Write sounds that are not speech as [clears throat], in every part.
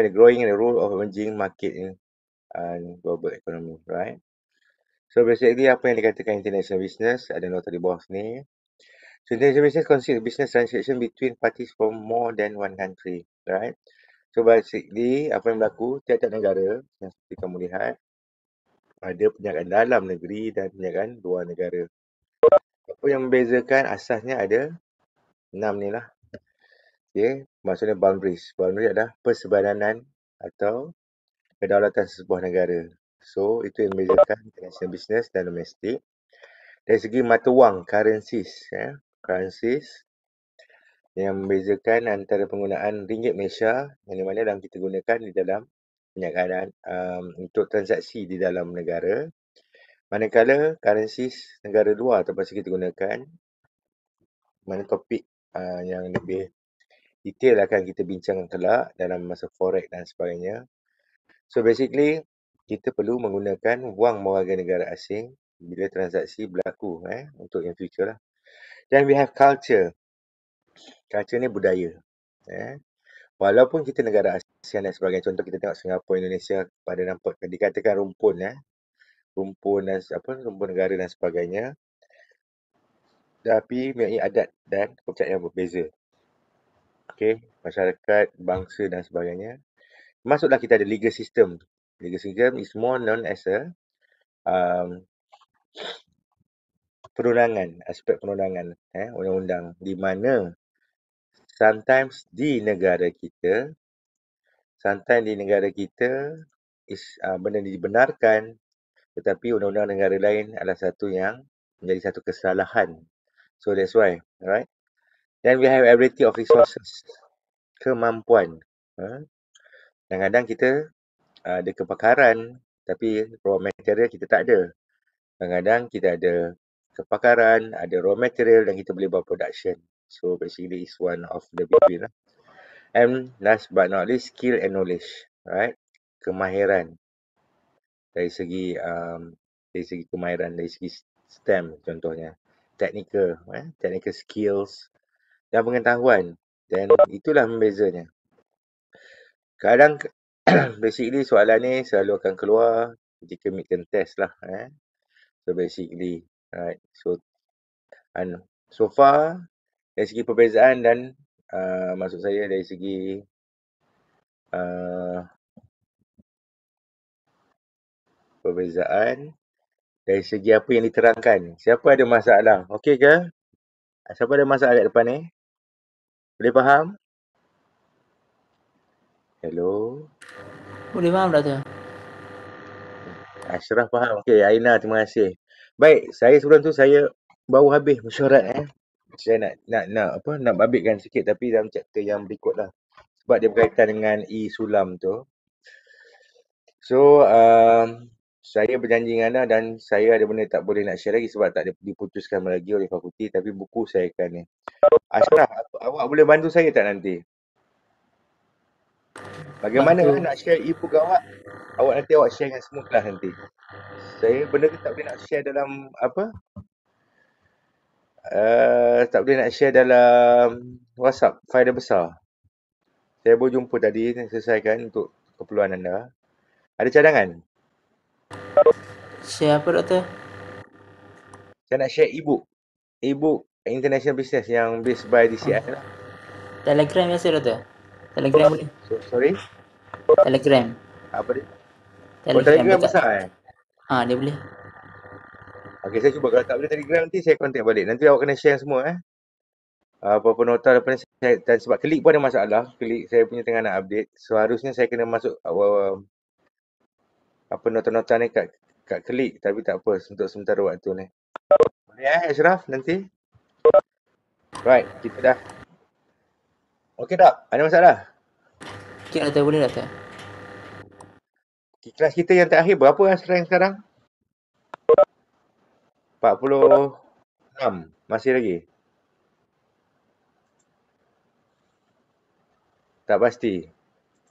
the growing the role of emerging market in and uh, global economy, right? So basically apa yang dikatakan international business ada nota di bawah ni. So international business consists of business transaction between parties from more than one country, right? So basically apa yang berlaku tiada negara yang seperti kamu lihat ada perniagaan dalam negeri dan perniagaan luar negara. Apa yang membezakan asasnya ada enam ni lah. Okay, maksudnya boundaries. Boundaries adalah persebananan atau kedaulatan sebuah negara. So, itu yang membezakan international business dan domestik. Dari segi mata wang, currencies. Ya. Currencies yang membezakan antara penggunaan ringgit Malaysia yang mana dalam kita gunakan di dalam penyakadaan um, untuk transaksi di dalam negara. Manakala currencies negara luar atau pasti kita gunakan mana topik uh, yang lebih detail akan kita bincangkan kelak dalam masa forex dan sebagainya. So basically kita perlu menggunakan wang warga negara asing bila transaksi berlaku eh untuk yang future lah. Then we have culture. Culture ni budaya. Eh. Walaupun kita negara Asia dan sebagainya, contoh kita tengok Singapura, Indonesia pada nampak dikatakan rumpun eh. Rumpun dan apa rumpun negara dan sebagainya. Tapi mempunyai adat dan kepercayaan yang berbeza okay, masyarakat, bangsa dan sebagainya. Masuklah kita ada legal system. Legal system is more known as a um, perundangan, aspek perundangan, eh, undang-undang di mana sometimes di negara kita, sometimes di negara kita is uh, benda dibenarkan tetapi undang-undang negara lain adalah satu yang menjadi satu kesalahan. So that's why, right? Then we have ability of resources. Kemampuan. Ha? Kadang-kadang kita ah, ada kepakaran tapi raw material kita tak ada. Kadang-kadang kita ada kepakaran, ada raw material dan kita boleh buat production. So basically is one of the between lah. And last but not least, skill and knowledge. Right? Kemahiran. Dari segi um, dari segi kemahiran, dari segi STEM contohnya. Technical, eh? technical skills, dan pengetahuan dan itulah membezanya kadang [clears throat] basically soalan ni selalu akan keluar ketika mid term test lah eh so basically right so and so far dari segi perbezaan dan uh, maksud saya dari segi uh, perbezaan dari segi apa yang diterangkan siapa ada masalah okey ke siapa ada masalah kat depan ni eh? Boleh faham? Hello? Boleh faham, Raja. Ashraf faham. Okey, Aina, terima kasih. Baik, saya sebelum tu saya baru habis mesyuarat eh. Saya nak nak nak apa nak babitkan sikit tapi dalam chapter yang berikut lah. Sebab dia berkaitan dengan e sulam tu. So, um, saya berjanji dengan anda dan saya ada benda tak boleh nak share lagi sebab tak diputuskan lagi oleh fakulti tapi buku saya akan ni. Ashraf, awak boleh bantu saya tak nanti? Bagaimana Bantu. nak share ibu awak? Awak nanti awak share dengan semua kelas nanti. Saya benda ke tak boleh nak share dalam apa? Uh, tak boleh nak share dalam WhatsApp, file besar. Saya boleh jumpa tadi, saya selesaikan untuk keperluan anda. Ada cadangan? Siapa apa doktor? Saya nak share e-book. International Business yang based by DCI oh. lah. Telegram ya saya doktor? Telegram oh, boleh? Sorry? Telegram. Apa dia? Oh, Telegram, oh, Telegram dekat. besar eh? Ha, dia boleh. Okay, saya cuba. Kalau tak boleh Telegram nanti saya contact balik. Nanti awak kena share semua eh. Apa-apa nota daripada saya. Dan sebab klik pun ada masalah. Klik saya punya tengah nak update. So, harusnya saya kena masuk uh, apa nota-nota ni kat kat klik tapi tak apa untuk sementara waktu ni. Boleh eh Ashraf nanti? Right, kita dah. Okey tak? Ada masalah? Okey, ada boleh dah tak? Okay, kelas kita yang terakhir berapa Ashraf yang sekarang? 46. Masih lagi? Tak pasti.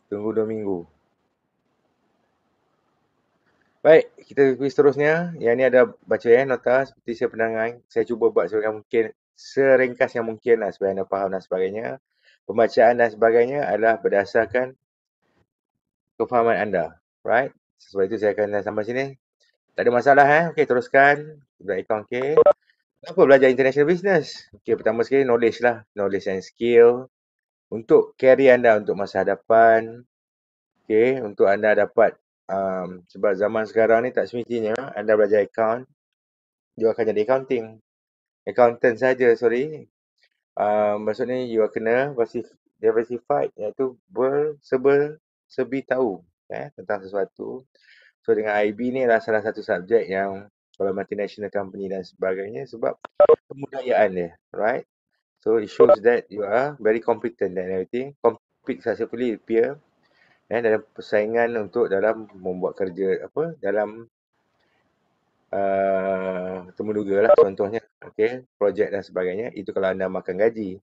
Tunggu dua minggu. Baik, kita pergi seterusnya. Yang ini ada baca ya, nota seperti saya penangan. Saya cuba buat sebagainya mungkin, seringkas yang mungkin lah supaya anda faham dan sebagainya. Pembacaan dan sebagainya adalah berdasarkan kefahaman anda. Right? Sebab itu saya akan sampai sini. Tak ada masalah eh. Okey, teruskan. Buat ikon, okey. Kenapa belajar international business? Okey, pertama sekali knowledge lah. Knowledge and skill. Untuk carry anda untuk masa hadapan. Okey, untuk anda dapat um, sebab zaman sekarang ni tak semestinya anda belajar account you akan jadi accounting accountant saja sorry um, maksudnya you akan kena diversified iaitu bersebel sebi tahu eh, tentang sesuatu so dengan IB ni adalah salah satu subjek yang kalau multinational company dan sebagainya sebab kemudayaan dia right so it shows that you are very competent and everything compete successfully peer eh, dalam persaingan untuk dalam membuat kerja apa dalam uh, eh, temuduga lah contohnya okay, projek dan sebagainya itu kalau anda makan gaji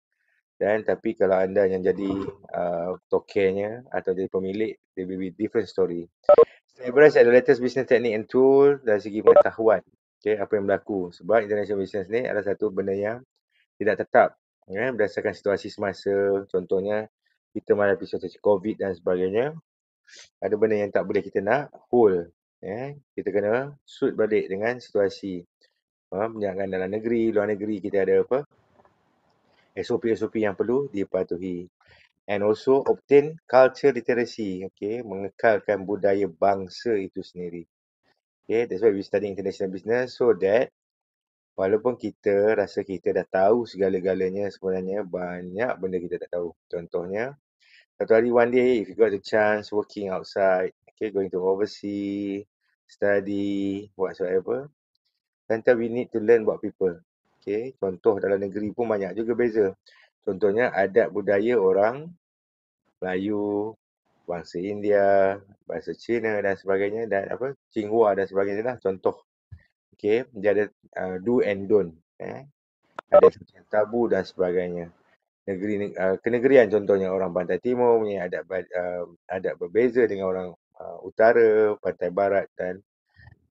dan tapi kalau anda yang jadi uh, tokennya atau jadi pemilik they will be different story Stabilize at the latest business technique and tool dari segi pengetahuan okay, apa yang berlaku sebab international business ni adalah satu benda yang tidak tetap Ya, berdasarkan situasi semasa, contohnya kita menghadapi situasi COVID dan sebagainya. Ada benda yang tak boleh kita nak hold. Ya, kita kena suit balik dengan situasi penjagaan ha, dalam negeri, luar negeri kita ada apa SOP-SOP yang perlu dipatuhi and also obtain culture literacy okay, mengekalkan budaya bangsa itu sendiri okay, that's why we study international business so that Walaupun kita rasa kita dah tahu segala-galanya sebenarnya banyak benda kita tak tahu. Contohnya, satu hari one day if you got the chance working outside, okay, going to overseas, study, whatsoever. Sometimes we need to learn about people. Okay, contoh dalam negeri pun banyak juga beza. Contohnya adat budaya orang Melayu, bangsa India, bahasa Cina dan sebagainya dan apa Cinghua dan sebagainya lah contoh Okay, dia ada uh, do and don't. Eh? Ada tabu dan sebagainya. Negeri, uh, kenegerian contohnya orang pantai timur punya adat, uh, adat berbeza dengan orang uh, utara, pantai barat dan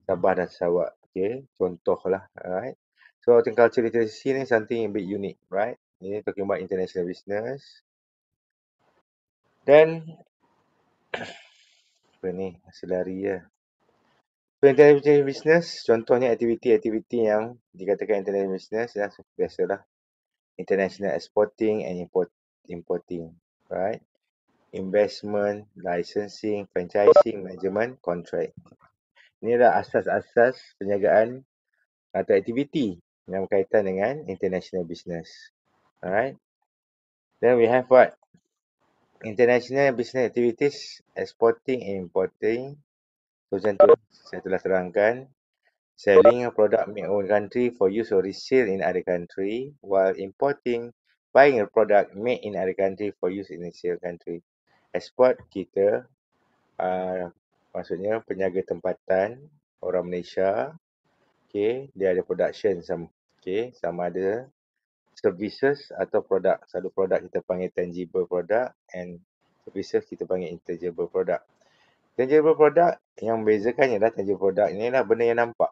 Sabah dan Sarawak. Okay, contoh lah. Alright. So, tinggal cerita sini something yang bit unique, right? Ini talking about international business. Then, [coughs] apa ni? Selari ya international business contohnya aktiviti-aktiviti yang dikatakan international business ya biasalah international exporting and import importing right investment licensing franchising management contract ini adalah asas-asas penjagaan atau aktiviti yang berkaitan dengan international business alright then we have what international business activities exporting and importing So macam tu saya telah terangkan selling a product made in country for use or resale in other country while importing buying a product made in other country for use in the country. Export kita uh, maksudnya penjaga tempatan orang Malaysia okay, dia ada production sama, okay, sama ada services atau produk. Satu produk kita panggil tangible product and services kita panggil intangible product. Tangible product yang membezakan ialah tangible product ni lah benda yang nampak.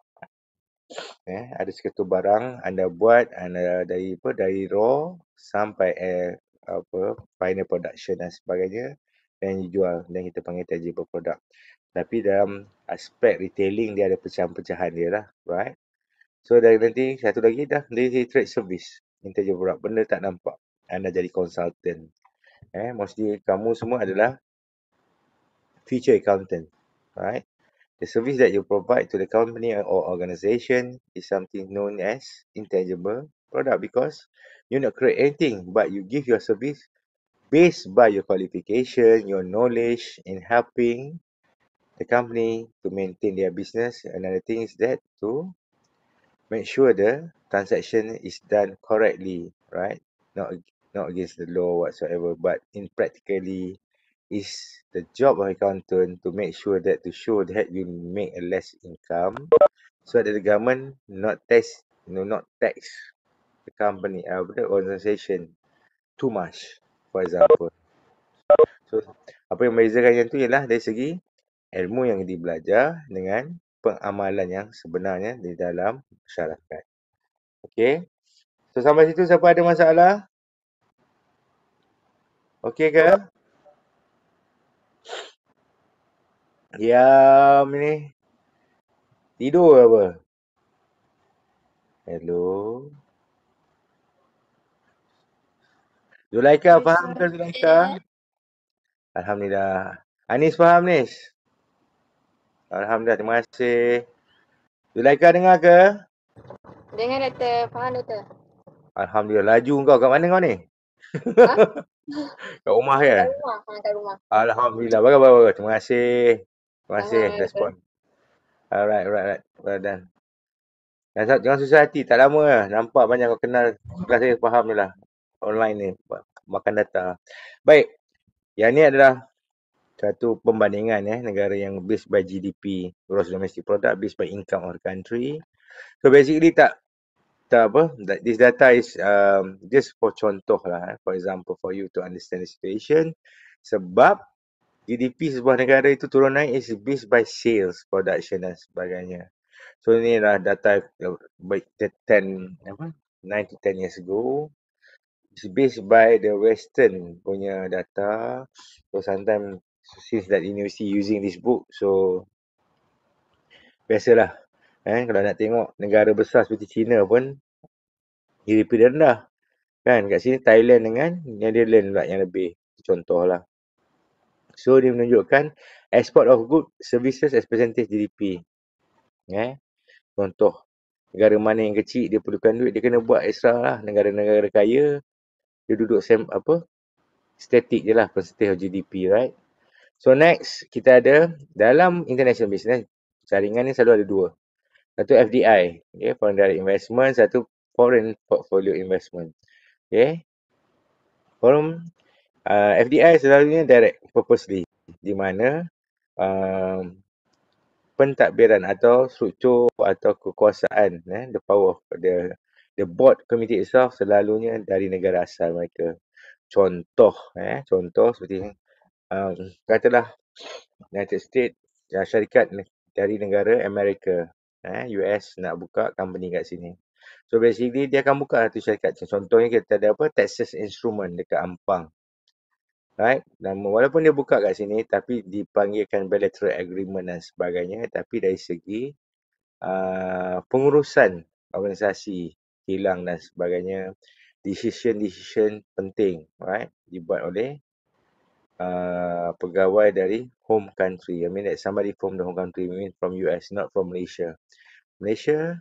Eh, ada sekutu barang anda buat anda dari apa dari raw sampai eh, apa final production dan sebagainya dan dijual dan kita panggil tangible product. Tapi dalam aspek retailing dia ada pecahan-pecahan dia lah, right? So dari nanti satu lagi dah dari trade service. Intangible product benda tak nampak. Anda jadi consultant. Eh, mostly kamu semua adalah future accountant, right? The service that you provide to the company or organization is something known as intangible product because you're not creating, but you give your service based by your qualification, your knowledge in helping the company to maintain their business. Another thing is that to make sure the transaction is done correctly, right? Not not against the law whatsoever, but in practically is the job of accountant to make sure that to show that you make a less income so that the government not tax no not tax the company or uh, the organisation too much for example so apa yang membezakan yang tu ialah dari segi ilmu yang dibelajar dengan pengamalan yang sebenarnya di dalam masyarakat okey so sampai situ siapa ada masalah okey ke Diam ni. Tidur apa? Hello. Zulaika faham ke Zulaika? Alhamdulillah. Anis faham ni? Alhamdulillah terima kasih. Zulaika dengar ke? Dengar Dr. Faham Dr. Alhamdulillah laju kau kat mana kau ni? Ha? [laughs] kat rumah kan? Kat rumah, Alhamdulillah. Bagaimana? Terima kasih. Terima kasih Alright. respon. Alright, alright, alright. Well done. Jangan, jangan susah hati, tak lama lah. Nampak banyak kau kenal, kelas saya faham ni lah. Online ni, makan data. Baik, yang ni adalah satu pembandingan eh, negara yang based by GDP, gross domestic product, based by income of the country. So basically tak, tak apa, this data is um, just for contoh lah, eh. for example for you to understand the situation. Sebab GDP sebuah negara itu turun naik is based by sales, production dan sebagainya. So ni lah data baik ten, apa 9 to 10 years ago. It's based by the western punya data. So sometimes since that university using this book so biasalah eh kalau nak tengok negara besar seperti China pun GDP rendah. Kan kat sini Thailand dengan Netherlands pula yang lebih contohlah. So dia menunjukkan export of goods services as percentage GDP. Eh? Contoh negara mana yang kecil dia perlukan duit dia kena buat extra lah negara-negara kaya dia duduk sem apa static je lah percentage of GDP right. So next kita ada dalam international business jaringan ni selalu ada dua. Satu FDI, okay, foreign direct investment, satu foreign portfolio investment. Okay. Foreign uh, ah, FDI selalunya direct purposely di mana um, pentadbiran atau struktur atau kekuasaan eh, the power of the the board committee itself selalunya dari negara asal mereka contoh eh contoh seperti um, katalah United States ya, syarikat dari negara Amerika eh US nak buka company kat sini so basically dia akan buka satu syarikat contohnya kita ada apa Texas Instrument dekat Ampang right dan walaupun dia buka kat sini tapi dipanggilkan bilateral agreement dan sebagainya tapi dari segi uh, pengurusan organisasi hilang dan sebagainya decision decision penting right dibuat oleh uh, pegawai dari home country i mean like somebody from the home country I mean from US not from Malaysia Malaysia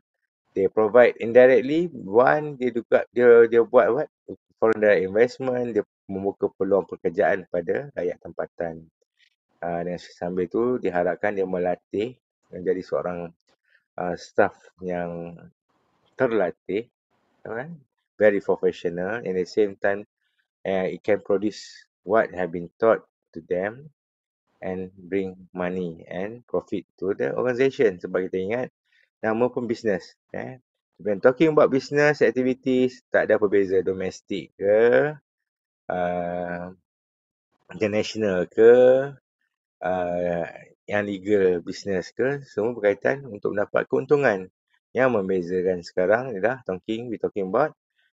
they provide indirectly one dia juga dia dia buat what foreign direct investment dia membuka peluang pekerjaan pada rakyat tempatan. Ah, Dan sambil itu diharapkan dia melatih menjadi eh, seorang ah, staff yang terlatih, ya kan? very professional. In the same time, eh, it can produce what have been taught to them and bring money and profit to the organisation. Sebab kita ingat nama pun business. Eh? When talking about business activities, tak ada apa beza domestik ke uh, international ke uh, yang legal business ke semua berkaitan untuk mendapat keuntungan yang membezakan sekarang ialah talking we talking about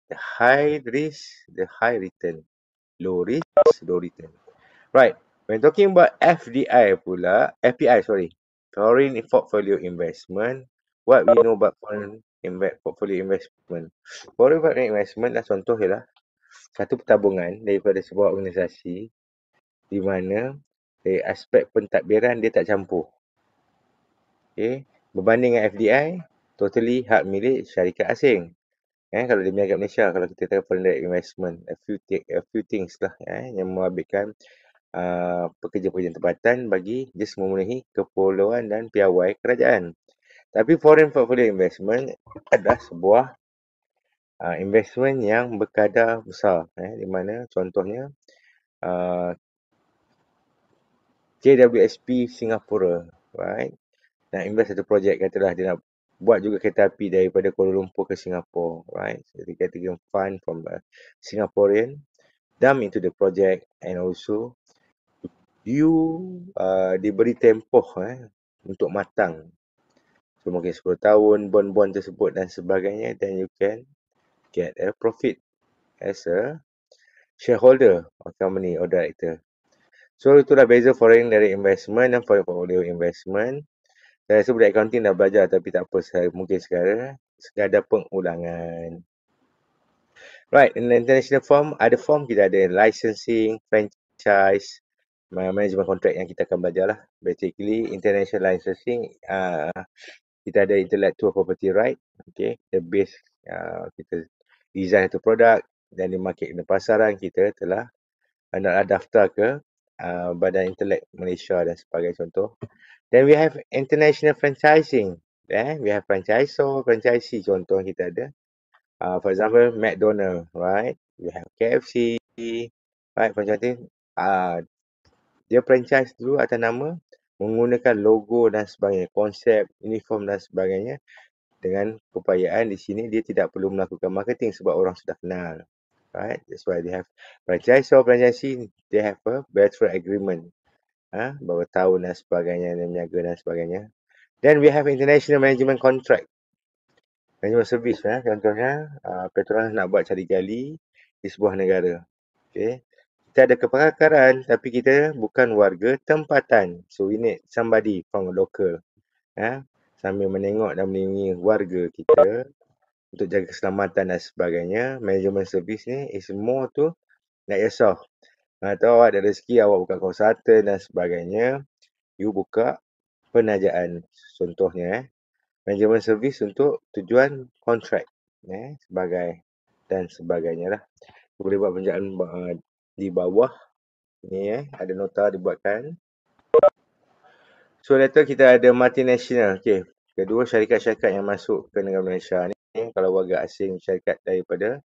the high risk the high return low risk low return right when talking about FDI pula FPI sorry foreign portfolio investment what we know about foreign invest portfolio investment foreign portfolio investment lah contoh ialah satu pertabungan daripada sebuah organisasi di mana dari eh, aspek pentadbiran dia tak campur. Okay. Berbanding dengan FDI, totally hak milik syarikat asing. Eh, kalau dia meniaga Malaysia, kalau kita tengok foreign direct investment, a few, a few things lah eh, yang melabihkan uh, ah, pekerja-pekerja tempatan bagi just memenuhi keperluan dan piawai kerajaan. Tapi foreign portfolio investment adalah sebuah uh, investment yang berkadar besar eh di mana contohnya uh, ah, JWSP Singapura right nak invest satu projek katalah dia nak buat juga kereta api daripada Kuala Lumpur ke Singapura right so they get the fund from a Singaporean dump into the project and also you uh, diberi tempoh eh untuk matang so mungkin 10 tahun bond-bond tersebut dan sebagainya then you can get a eh, profit as a shareholder or company or director. So itu dah beza foreign direct investment dan foreign portfolio investment. Saya rasa budak accounting dah belajar tapi tak apa saya mungkin sekarang sekadar pengulangan. Right, in international form, ada form kita ada licensing, franchise, management contract yang kita akan belajar lah. Basically, international licensing, uh, kita ada intellectual property right. Okay, the base uh, kita design satu produk dan di market dan pasaran kita telah nak daftar ke uh, Badan intelek Malaysia dan sebagai contoh. Then we have international franchising. Eh, we have franchisor, franchisee contoh kita ada. Uh, for example, McDonald, right? We have KFC, right? Franchising, uh, ah, dia franchise dulu atas nama menggunakan logo dan sebagainya, konsep, uniform dan sebagainya dengan keupayaan di sini dia tidak perlu melakukan marketing sebab orang sudah kenal. Right? That's why they have franchise or franchise they have a better agreement. Ha? Bawa tahun dan sebagainya dan niaga dan sebagainya. Then we have international management contract. Management service ya. Contohnya ha, uh, Petronas nak buat cari gali di sebuah negara. Okay. Kita ada kepakaran tapi kita bukan warga tempatan. So we need somebody from a local. Ha? sambil menengok dan melindungi warga kita untuk jaga keselamatan dan sebagainya. Management service ni is eh, more tu nak yourself. Atau awak ada rezeki, awak buka konsultan dan sebagainya. You buka penajaan contohnya eh. Management service untuk tujuan kontrak eh, sebagai dan sebagainya lah. You boleh buat penjagaan uh, eh, di bawah ni eh. Ada nota dibuatkan. So later kita ada multinational. Okey. Kedua syarikat-syarikat yang masuk ke negara Malaysia ni kalau warga asing syarikat daripada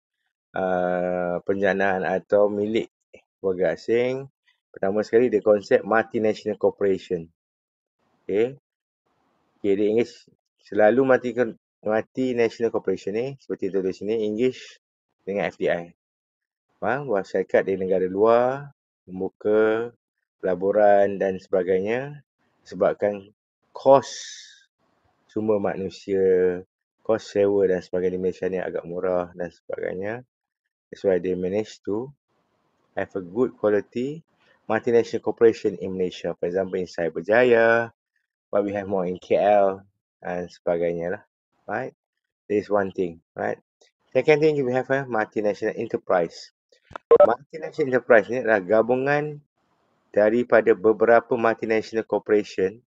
uh, penjanaan atau milik warga asing. Pertama sekali dia konsep multinational corporation. Okey. Okey, dia English selalu mati mati national corporation ni seperti di sini English dengan FDI. Faham? Buat syarikat di negara luar membuka pelaburan dan sebagainya sebabkan kos semua manusia, kos sewa dan sebagainya di Malaysia ni agak murah dan sebagainya. That's why they manage to have a good quality multinational corporation in Malaysia. For example, in Cyberjaya, what we have more in KL and sebagainya lah. Right? This is one thing, right? Second thing, we have a multinational enterprise. Multinational enterprise ni adalah gabungan daripada beberapa multinational corporation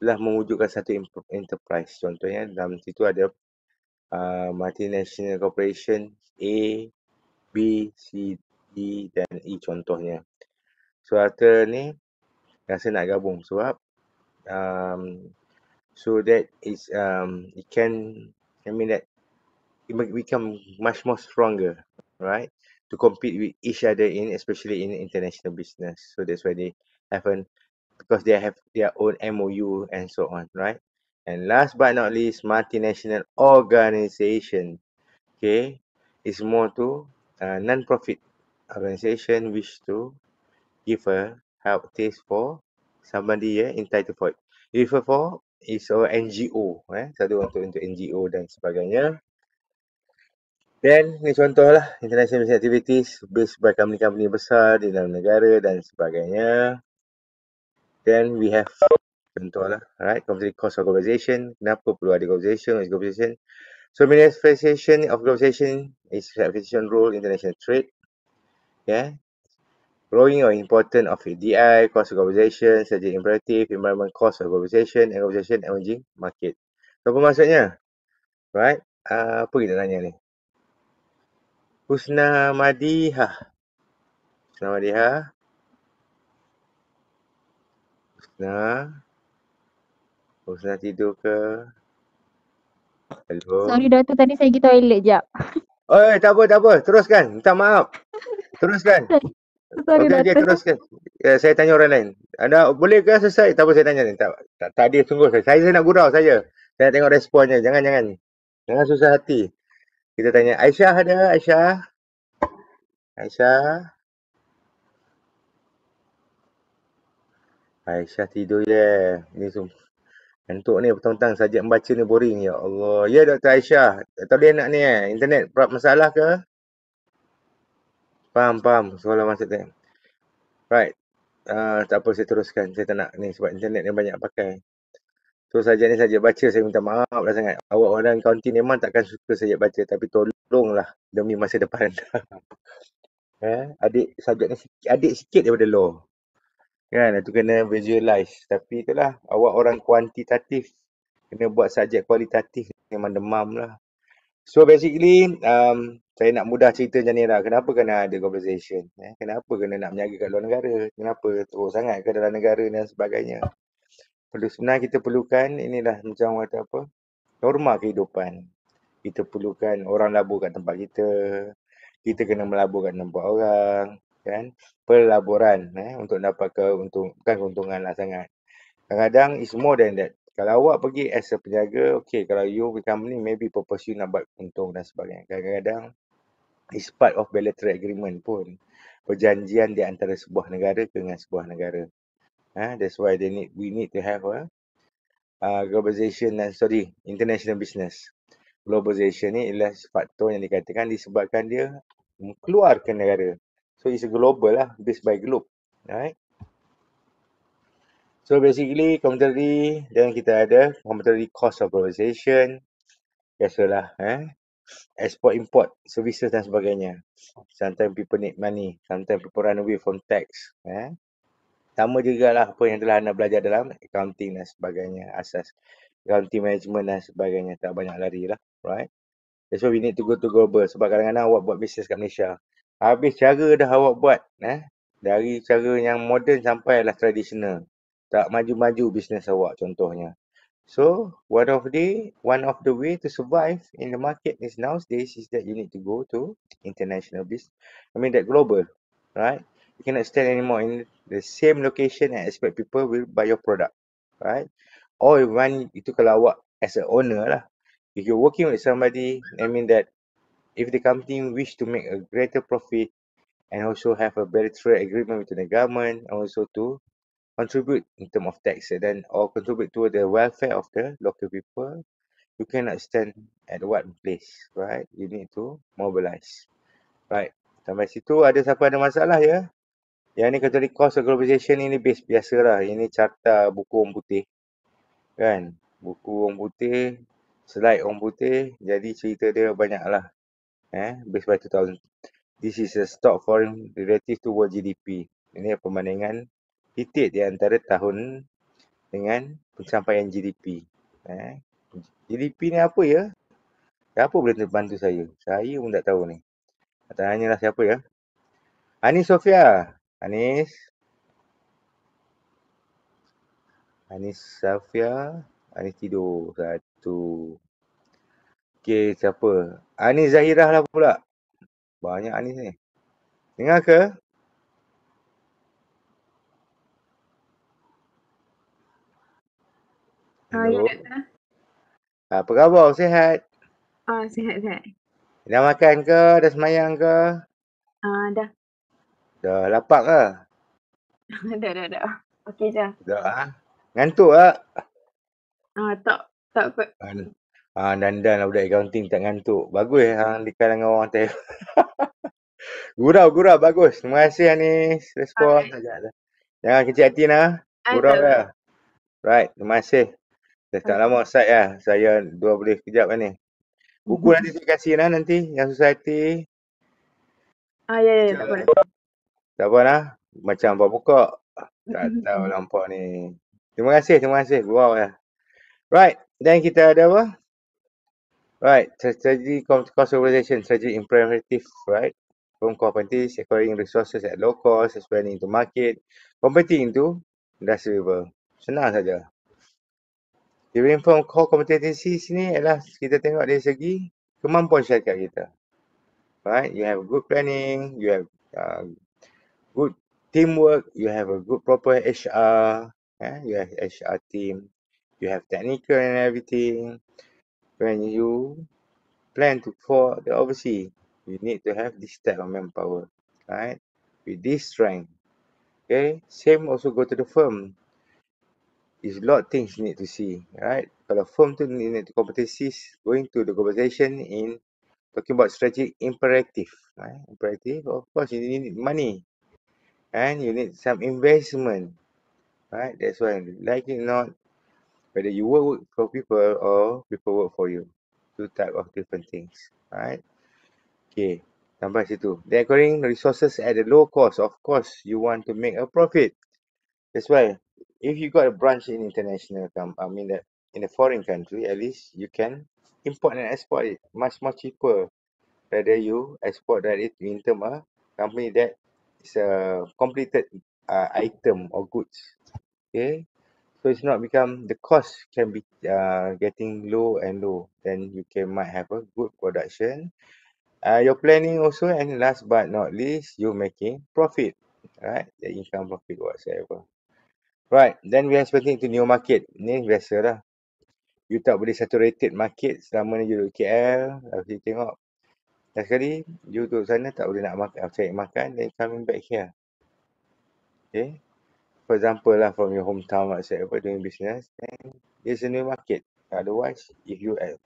telah mewujudkan satu enterprise. Contohnya dalam situ ada uh, multinational corporation A, B, C, D dan E contohnya. So after ni rasa nak gabung sebab um, so that is um, it can I mean that it become much more stronger, right? to compete with each other in especially in international business so that's why they haven't because they have their own MOU and so on right and last but not least multinational organization okay is more to a uh, non-profit organization which to give a help taste for somebody yeah entitled for it refer for is or NGO eh satu untuk untuk NGO dan sebagainya dan ni contohlah international business activities based by company-company besar di dalam negara dan sebagainya. Then we have contohlah, right? Company cost of globalization. Kenapa perlu ada globalization? Is globalization? So manifestation of globalization is representation role international trade. Yeah. Growing or important of EDI, cost of globalization, strategic imperative, environment cost of globalization, and globalization emerging market. So apa maksudnya? Right? Uh, apa kita tanya ni? Husna Madiha. Husna Madiha. Husna. Husna tidur ke? Hello. Sorry dah tu tadi saya pergi toilet jap. Oi, tak apa, tak apa. Teruskan. Minta maaf. Teruskan. [laughs] Sorry okay, okay, teruskan. Uh, saya tanya orang lain. Ada boleh ke selesai? Tak apa saya tanya. Tak, tak, tak ada sungguh. Saya, saya nak gurau saja. Saya tengok responnya. Jangan, jangan. Jangan susah hati. Kita tanya Aisyah ada Aisyah? Aisyah? Aisyah tidur ya. Ni semua. Entuk ni petang-petang sajak membaca ni boring ya Allah. Ya Dr. Aisyah. Tak boleh nak ni eh. Internet perap masalah ke? Faham, faham. Soalan masuk tu. Right. Uh, tak apa saya teruskan. Saya tak nak ni sebab internet ni banyak pakai. So sajak ni sajak baca saya minta maaf lah sangat. Awak orang kaunti memang takkan suka sajak baca tapi tolonglah demi masa depan anda. [laughs] eh, adik sajak ni sikit, adik sikit daripada law. Kan, itu kena visualize. Tapi itulah awak orang kuantitatif kena buat sajak kualitatif memang demam lah. So basically, um, saya nak mudah cerita macam ni lah. Kenapa kena ada globalization? Eh? Kenapa kena nak menjaga kat luar negara? Kenapa teruk sangat ke dalam negara dan sebagainya? perlu sebenarnya kita perlukan inilah macam kata apa norma kehidupan kita perlukan orang labur kat tempat kita kita kena melabur kat tempat orang kan pelaburan eh, untuk dapat ke untung bukan keuntungan lah sangat kadang-kadang is more than that kalau awak pergi as a penjaga okay kalau you become ni maybe purpose you nak buat untung dan sebagainya kadang-kadang is part of bilateral agreement pun perjanjian di antara sebuah negara dengan sebuah negara Eh, that's why they need we need to have a uh, globalization dan eh, sorry international business. Globalization ni ialah faktor yang dikatakan disebabkan dia keluar ke negara. So it's a global lah, based by globe. Right? So basically, commentary dan kita ada commentary cost of globalization. Biasalah, eh. Export, import, services dan sebagainya. Sometimes people need money. Sometimes people run away from tax. Eh? sama juga lah apa yang telah anda belajar dalam accounting dan sebagainya asas accounting management dan sebagainya tak banyak lari lah right that's why we need to go to global sebab kadang-kadang awak buat bisnes kat Malaysia habis cara dah awak buat eh dari cara yang modern sampai lah tradisional tak maju-maju bisnes awak contohnya so one of the one of the way to survive in the market is nowadays is that you need to go to international business i mean that global right you cannot stand anymore in the same location and expect people will buy your product, right? Or when itu kalau awak as a owner lah, if you're working with somebody, I mean that if the company wish to make a greater profit and also have a better trade agreement with the government and also to contribute in term of tax and then or contribute to the welfare of the local people, you cannot stand at one place, right? You need to mobilize, right? Sampai situ ada siapa ada masalah ya? Yeah? Yang ni Catholic Course of Globalization ni, ni biasa lah. Ini carta buku orang putih. Kan? Buku orang putih, slide orang putih. Jadi cerita dia banyak lah. Eh? Based by 2000. This is a stock foreign relative to world GDP. Ini perbandingan titik di antara tahun dengan pencapaian GDP. Eh? GDP ni apa ya? Siapa boleh bantu saya? Saya pun tak tahu ni. Tanyalah siapa ya? Ani Sofia, Anis. Anis Safia. Anis tidur. Satu. Okey, siapa? Anis Zahirah lah pula. Banyak Anis ni. Dengar ke? Oh, ya, Apa khabar? Sihat? Ah, oh, sihat, sihat. Dah makan ke? Dah semayang ke? Ah, uh, dah. Dah lapak lah Dah, [laughs] dah, dah. dah. Okey je. Dah. Ah. Ngantuk ah. Ah, tak tak kot. Ah, ah dandan lah budak accounting tak ngantuk. Bagus ah di kalangan orang tel. [laughs] gurau, gurau bagus. Terima kasih Anis. Respon saja okay. Jangan kecil hati nah. Gurau dah. Right, terima kasih. Dah tak lama site lah. Saya dua boleh kejap kan ni. Buku mm-hmm. nanti saya kasih lah nanti yang susah society. Ah, ya, ya, ya. tak boleh. Tak apa lah. Macam apa buka. Tak [laughs] tahu nampak ni. Terima kasih, terima kasih. Wow ya. Right. then kita ada apa? Right. Strategy cost organization. Strategy imperative. Right. From core Acquiring resources at low cost. Expanding into market. Competing to industry level. Senang saja. Giving from core competency sini adalah kita tengok dari segi kemampuan syarikat kita. Right. You have good planning. You have uh, good teamwork, you have a good proper HR, yeah, you have HR team, you have technical and everything. When you plan to for the overseas, you need to have this type of manpower, right? With this strength. Okay, same also go to the firm. It's a lot of things you need to see, right? But a firm to need to competencies going to the conversation in talking about strategic imperative, right? Imperative, of course, you need money, and you need some investment right that's why like it not whether you work for people or people work for you two type of different things right okay sampai situ they acquiring resources at a low cost of course you want to make a profit that's why if you got a branch in international come i mean that in a foreign country at least you can import and export it much more cheaper whether you export that it in term a company that it's a completed uh, item or goods. Okay, so it's not become the cost can be uh, getting low and low. Then you can might have a good production. Uh, your planning also, and last but not least, you're making profit, right? The income profit whatsoever. Right, then we are expecting to new market. Ni biasa lah. You tak boleh saturated market selama ni you duduk KL. Lepas tengok dan sekali dia duduk sana tak boleh nak makan, cari makan then coming back here. Okay. For example lah from your hometown whatsoever doing business then there's a new market. Otherwise if you at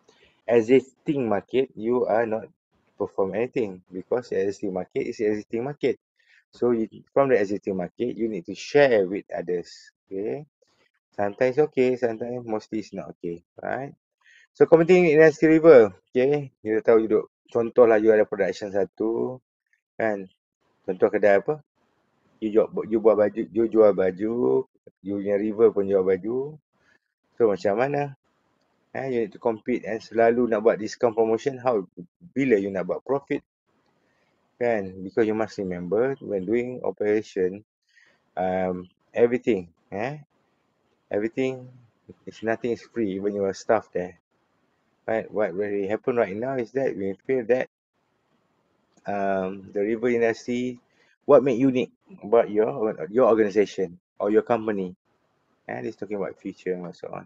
existing market you are not perform anything because existing market is existing market. So you, from the existing market you need to share with others. Okay. Sometimes okay, sometimes mostly it's not okay. Right. So, commenting in Nancy River, okay, you tahu you duduk contohlah you ada production satu kan contoh kedai apa you jual you buat baju you jual baju you punya river pun jual baju so macam mana eh you need to compete and selalu nak buat discount promotion how bila you nak buat profit kan because you must remember when doing operation um everything eh everything it's nothing is free when you are staff there But what really happened right now is that we feel that um, the river industry, what made you unique about your your organization or your company? And it's talking about future and so on.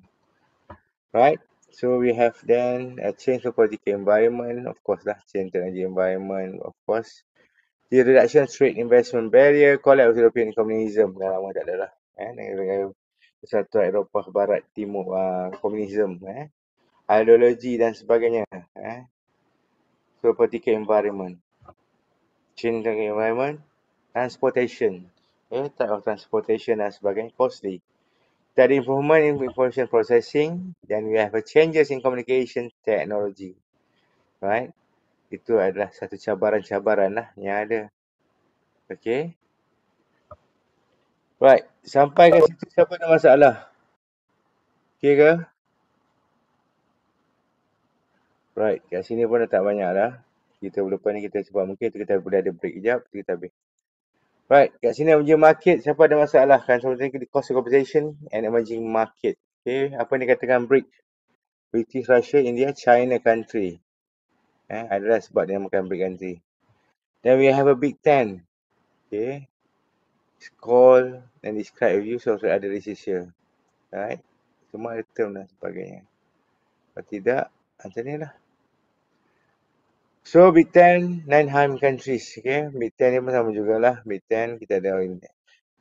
Right? So we have then a change of political environment, of course, that lah. change technology environment, of course. The reduction of trade investment barrier, collapse of European communism. Dah lama tak ada lah. Eh? Satu Eropah Barat Timur uh, ah, komunisme. Eh? ideologi dan sebagainya. Eh? So, political environment. Change the environment. Transportation. Eh? Type of transportation dan sebagainya. Costly. That improvement in information processing. Then we have a changes in communication technology. Right? Itu adalah satu cabaran-cabaran lah yang ada. Okay. Right. Sampai ke situ siapa ada masalah? Okay ke? Right, kat sini pun dah tak banyak dah. Kita lepas ni kita sebab mungkin kita boleh ada break sekejap, kita habis. Right, kat sini emerging market, siapa ada masalah kan? Sebab tadi cost of compensation and emerging market. Okay, apa yang dikatakan break? British, Russia, India, China country. Eh, adalah sebab dia makan BRIC country. Then we have a big Ten. Okay. It's called and describe you so ada other research here. Alright. Semua ada term dan sebagainya. Kalau tidak, macam ni lah. So B10 Nineheim countries okay B10 ni pun sama juga lah. B10 kita ada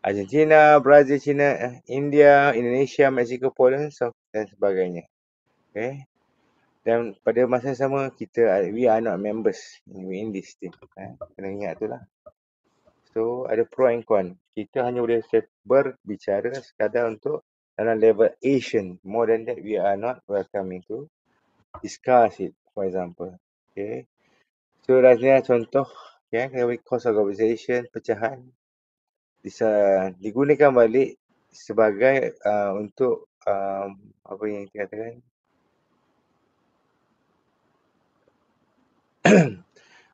Argentina, Brazil, China, eh, India, Indonesia, Mexico, Poland so, dan sebagainya. Okay. Dan pada masa yang sama kita we are not members in this team. Eh. Kena ingat tu lah. So ada pro and con. Kita hanya boleh berbicara sekadar untuk dalam level Asian. More than that we are not welcoming to discuss it for example. Okay. So rasanya contoh ya yeah, we cause of conversation pecahan bisa digunakan balik sebagai uh, untuk um, apa yang katakan.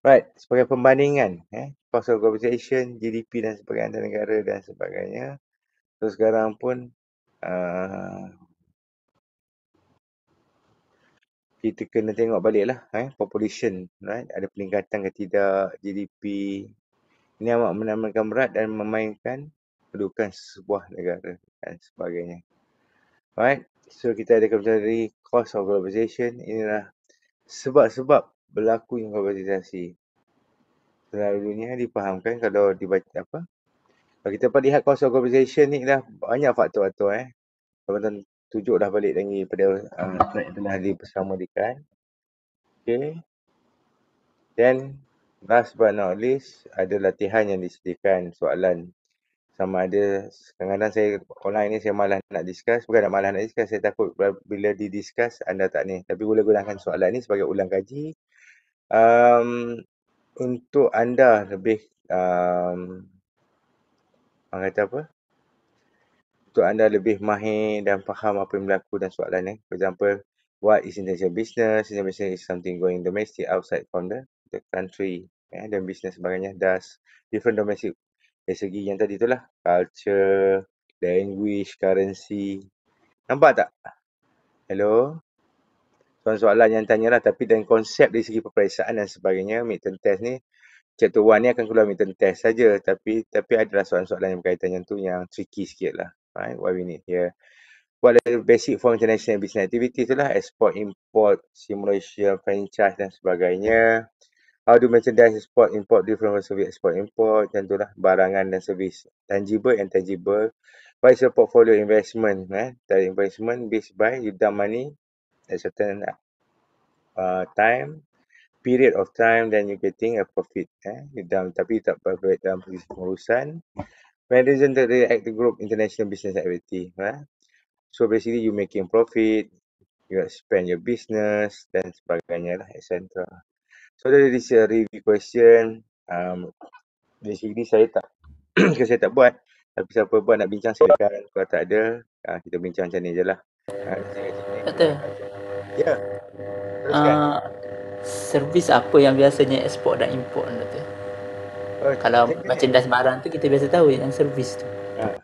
right sebagai pembandingan eh cost of conversation GDP dan sebagainya negara dan sebagainya ah, so sekarang pun kita kena tengok balik lah eh, population right? ada peningkatan ke tidak GDP ini amat menambahkan berat dan memainkan kedudukan sebuah negara dan sebagainya right so kita ada kembali cost of globalization inilah sebab-sebab berlaku yang globalisasi selalu dunia dipahamkan kalau dibaca apa kalau kita lihat cost of globalization ni dah banyak faktor-faktor eh tujuk dah balik lagi pada uh, ah, track telah dipersamadikan. Okay. Then last but not least ada latihan yang disediakan soalan sama ada kadang-kadang saya online ni saya malah nak discuss bukan nak malas nak discuss saya takut bila di discuss anda tak ni tapi boleh gunakan soalan ni sebagai ulang kaji um, untuk anda lebih um, orang kata apa untuk anda lebih mahir dan faham apa yang berlaku dan soalan ni. Eh. For example, what is international business? International business is something going domestic outside from the, the country eh, dan business sebagainya. Does different domestic dari segi yang tadi itulah culture, language, currency. Nampak tak? Hello? Soalan-soalan yang tanyalah tapi dan konsep dari segi peperiksaan dan sebagainya midterm test ni chapter 1 ni akan keluar midterm test saja tapi tapi adalah soalan-soalan yang berkaitan yang tu yang tricky sikit lah right? what we need here? What the basic for international business activity itulah export, import, simulation, franchise dan sebagainya. How do merchandise export, import, different from service export, import, macam itulah barangan dan servis tangible and tangible. What is portfolio investment? Eh? Dari investment based by you done money at certain uh, time period of time then you getting a profit eh? you done tapi tak berbeza dalam pergi Managing the React Group International Business Activity. Huh? Ha? So basically you making profit, you expand your business dan sebagainya lah, etc. So there is a review question. Um, di saya tak, [clears throat] saya tak buat. Tapi siapa buat nak bincang silakan. Kalau tak ada, uh, kita bincang macam ni je lah. Doktor. Ah, ya. Yeah. Uh, ah, servis apa yang biasanya export dan import, Doktor? kalau merchandise barang tu kita biasa tahu yang servis tu. Ha.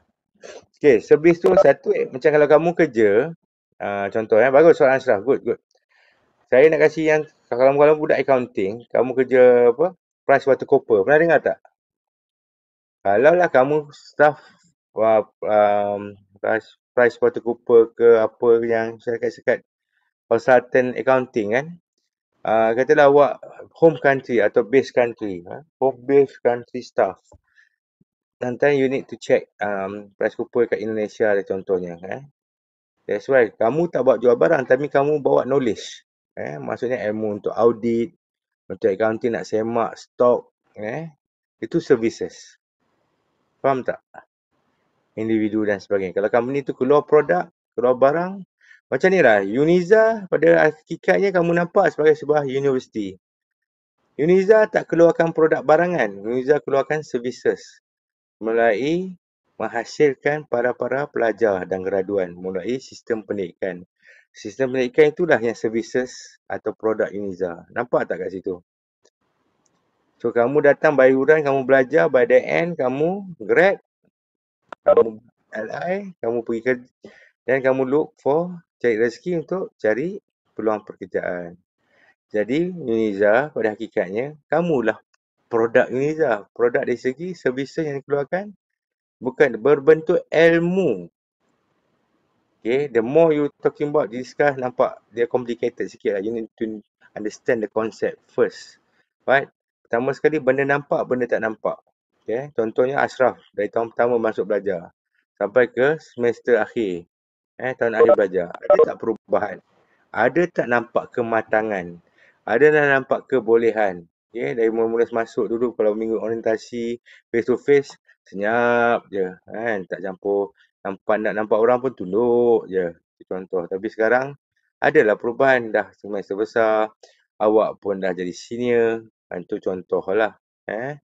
Okay, servis tu satu eh. macam kalau kamu kerja, uh, contoh eh, bagus soalan Ashraf, good, good. Saya nak kasih yang kalau kamu budak accounting, kamu kerja apa? Price water copper. Pernah dengar tak? Kalau lah kamu staff uh, um, price, price water copper ke apa yang syarikat sekat consultant accounting kan. Eh? Ah, katalah awak home country atau base country uh, home base country staff sometimes you need to check um, price coupon kat Indonesia ada contohnya eh. that's why kamu tak bawa jual barang tapi kamu bawa knowledge eh. maksudnya ilmu untuk audit untuk accounting nak semak stock eh. itu services faham tak individu dan sebagainya kalau company tu keluar produk keluar barang macam ni lah, UNIZA pada hakikatnya kamu nampak sebagai sebuah universiti. UNIZA tak keluarkan produk barangan, UNIZA keluarkan services. Mulai menghasilkan para-para pelajar dan graduan, mulai sistem pendidikan. Sistem pendidikan itulah yang services atau produk UNIZA. Nampak tak kat situ? So kamu datang bayuran, kamu belajar, by the end kamu grad, kamu LI, kamu pergi ke dan kamu look for cari rezeki untuk cari peluang pekerjaan. Jadi Uniza pada hakikatnya kamulah produk Uniza. Produk dari segi servis yang dikeluarkan bukan berbentuk ilmu. Okay, the more you talking about this car, nampak dia complicated sikit lah. You need to understand the concept first. Right? Pertama sekali, benda nampak, benda tak nampak. Okay, contohnya Ashraf dari tahun pertama masuk belajar. Sampai ke semester akhir eh tahun ahli belajar ada tak perubahan ada tak nampak kematangan ada tak nampak kebolehan ya yeah, dari mula-mula masuk dulu kalau minggu orientasi face to face senyap je kan tak campur nampak nak nampak orang pun tunduk je contoh tapi sekarang adalah perubahan dah semester besar awak pun dah jadi senior kan ha, tu lah, eh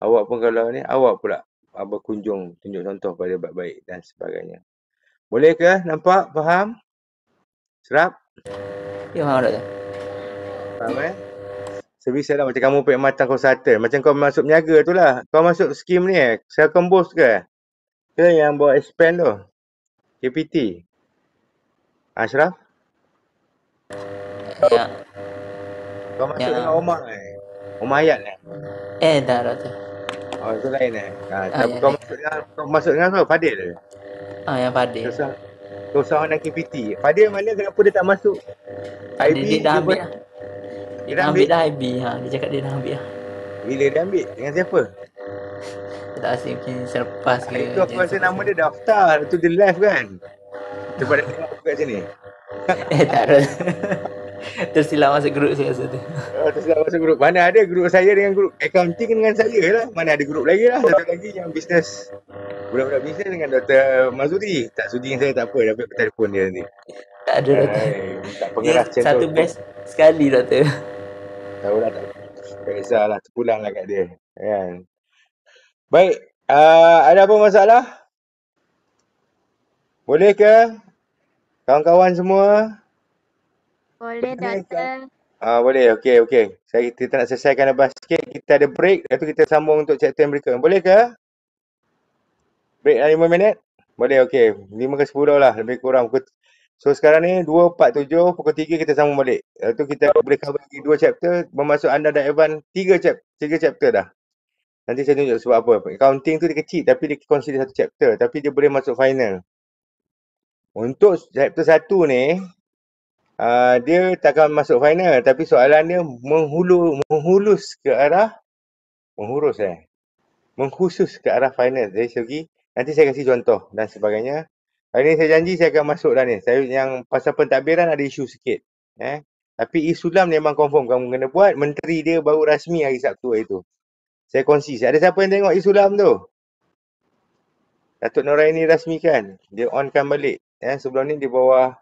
awak pun kalau ni awak pula berkunjung tunjuk contoh pada baik-baik dan sebagainya boleh ke? Nampak? Faham? Serap? Ya, faham tak? Faham eh? Servis saya lah macam kamu pakai matang konsultan. Macam kau masuk niaga tu lah. Kau masuk skim ni eh. Saya akan boost ke? Ke yang buat expand tu? KPT? Ashraf? Ah, ya. Kau masuk ya. dengan Omar eh. Omar Hayat eh. Eh, tak, tak. Oh, tu lain eh. Ha, ah, ah ya, kau, ya. Masuk dengan, kau masuk dengan kau, Fadil. Eh? Ah yang Fadil. Kau sama nak KPT. Fadil mana kenapa dia tak masuk? Ah, IB lah. dia, dia dah ambil. Dia, dia dah ambil dah IB. Ha dia cakap dia dah ambil lah. Bila dia ambil? Dengan siapa? Dia tak asyik mungkin selepas ke. Ah, itu aku rasa nama dia daftar. Itu the live kan? Tu dia tengok kat sini. [laughs] eh tak rasa. [laughs] [laughs] Tersilap masuk grup saya rasa tu oh, Tersilap masuk grup Mana ada grup saya dengan grup accounting dengan saya lah Mana ada grup lagi lah Satu lagi yang bisnes Budak-budak bisnes dengan Dr. Mazuri Tak sudi dengan saya tak apa Dapat telefon dia nanti Tak ada Dr. Tak pengeras macam Satu tu. best sekali Dr. Tahu lah tak Tak kisahlah terpulang lah kat dia kan? Baik ah, Ada apa masalah? Boleh ke? Kawan-kawan semua boleh datang. Uh, ah, boleh, okey, okey. Saya kita, kita nak selesaikan lepas sikit. Kita ada break, lepas kita sambung untuk chapter yang berikutnya. Boleh ke? Break lima minit? Boleh, okey. Lima ke sepuluh lah, lebih kurang. So sekarang ni 2.47, pukul 3 kita sambung balik. Lepas tu kita boleh cover lagi 2 chapter, bermaksud anda dan Evan 3 chapter, 3 chapter dah. Nanti saya tunjuk sebab apa. Accounting tu dia kecil tapi dia consider satu chapter. Tapi dia boleh masuk final. Untuk chapter satu ni, Ah, dia takkan masuk final tapi soalan dia menghulu menghulus ke arah menghurus eh menghusus ke arah final dari segi nanti saya kasih contoh dan sebagainya hari ini saya janji saya akan masuk dah ni saya yang pasal pentadbiran ada isu sikit eh tapi ni memang confirm kamu kena buat menteri dia baru rasmi hari Sabtu hari tu saya kongsi ada siapa yang tengok isu dalam tu Datuk Noraini rasmikan dia onkan balik eh sebelum ni di bawah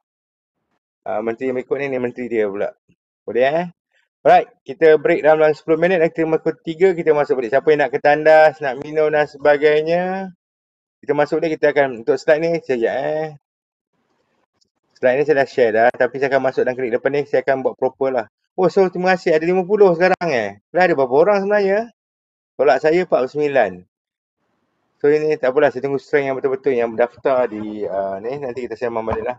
uh, menteri yang ikut ni, ni menteri dia pula. Boleh eh? Alright, kita break dalam, dalam 10 minit. Kita masuk tiga, kita masuk balik. Siapa yang nak ke tandas, nak minum dan sebagainya. Kita masuk dia, kita akan untuk slide ni, sekejap eh. Slide ni saya dah share dah. Tapi saya akan masuk dan klik depan ni, saya akan buat proper lah. Oh, so terima kasih. Ada 50 sekarang eh. Dah ada berapa orang sebenarnya? Tolak saya 49. So ini tak apalah, saya tunggu strength yang betul-betul yang daftar di uh, ni. Nanti kita sembang balik lah.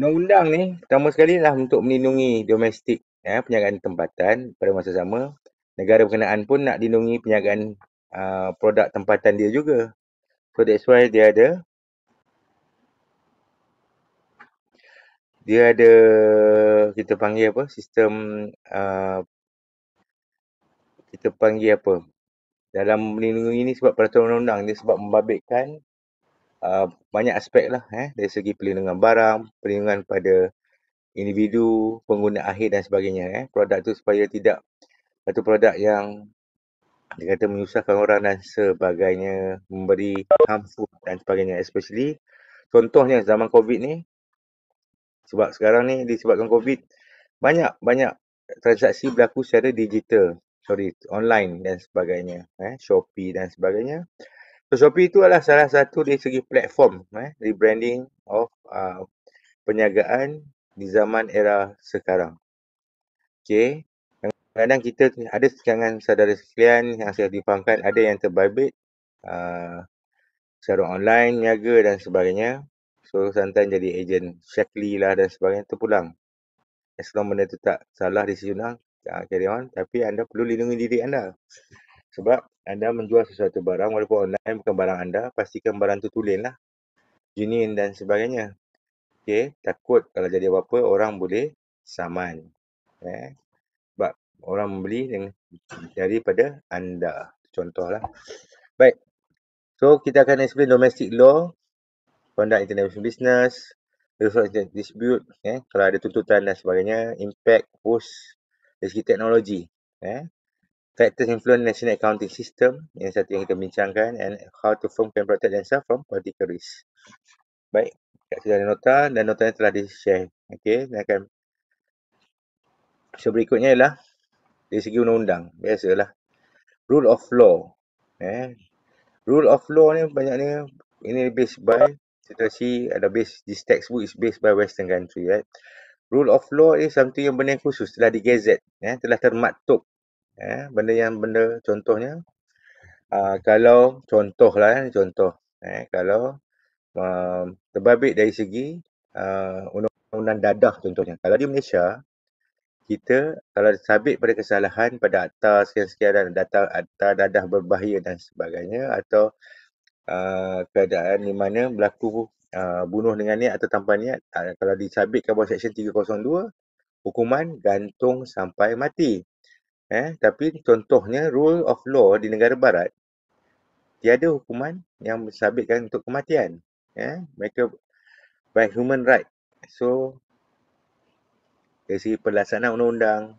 undang-undang ni pertama sekali lah untuk melindungi domestik ya, penyagaan tempatan pada masa sama negara berkenaan pun nak lindungi penyagaan uh, produk tempatan dia juga. So that's why dia ada dia ada kita panggil apa sistem uh, kita panggil apa dalam melindungi ini sebab peraturan undang-undang dia sebab membabitkan uh, banyak aspek lah eh, dari segi perlindungan barang, perlindungan pada individu, pengguna akhir dan sebagainya. Eh. Produk tu supaya tidak satu produk yang dia kata menyusahkan orang dan sebagainya, memberi harmful dan sebagainya. Especially contohnya zaman COVID ni, sebab sekarang ni disebabkan COVID, banyak-banyak transaksi berlaku secara digital. Sorry, online dan sebagainya. Eh. Shopee dan sebagainya. So Shopee itu adalah salah satu dari segi platform eh, rebranding of uh, perniagaan di zaman era sekarang. Okay. Kadang-kadang kita ada sekalian saudara sekalian yang saya difahamkan ada yang terbabit uh, secara online, niaga dan sebagainya. So santan jadi ejen Shackley lah dan sebagainya tu pulang. As long benda tu tak salah di sini lah. Uh, carry Tapi anda perlu lindungi diri anda. Sebab anda menjual sesuatu barang walaupun online bukan barang anda, pastikan barang tu tulen lah. Jenin dan sebagainya. Okay, takut kalau jadi apa-apa orang boleh saman. Eh? Sebab orang membeli daripada anda. Contohlah. Baik. So, kita akan explain domestic law, conduct international business, resource dispute, eh? kalau ada tuntutan dan sebagainya, impact post dari segi teknologi. Eh? factors influence national accounting system yang satu yang kita bincangkan and how to form, can protect themselves from political risk. Baik, kat sini ada nota dan nota yang telah di-share. Okey, dan akan so berikutnya ialah dari segi undang-undang, biasalah. Rule of law. Eh. Rule of law ni banyaknya ini based by situasi ada base. this textbook is based by western country right. Rule of law is something yang benar khusus telah digazet, eh, telah termaktub eh benda yang benda contohnya uh, kalau contohlah eh contoh eh kalau uh, terbabit dari segi uh, undang-undang dadah contohnya kalau di Malaysia kita kalau sabit pada kesalahan pada akta sekian-sekian dan data akta dadah berbahaya dan sebagainya atau Uh, keadaan di mana berlaku uh, bunuh dengan niat atau tanpa niat uh, kalau disabitkan bahawa seksyen 302 hukuman gantung sampai mati Eh, tapi contohnya rule of law di negara barat tiada hukuman yang disabitkan untuk kematian. Eh, mereka by human right. So dari segi pelaksanaan undang-undang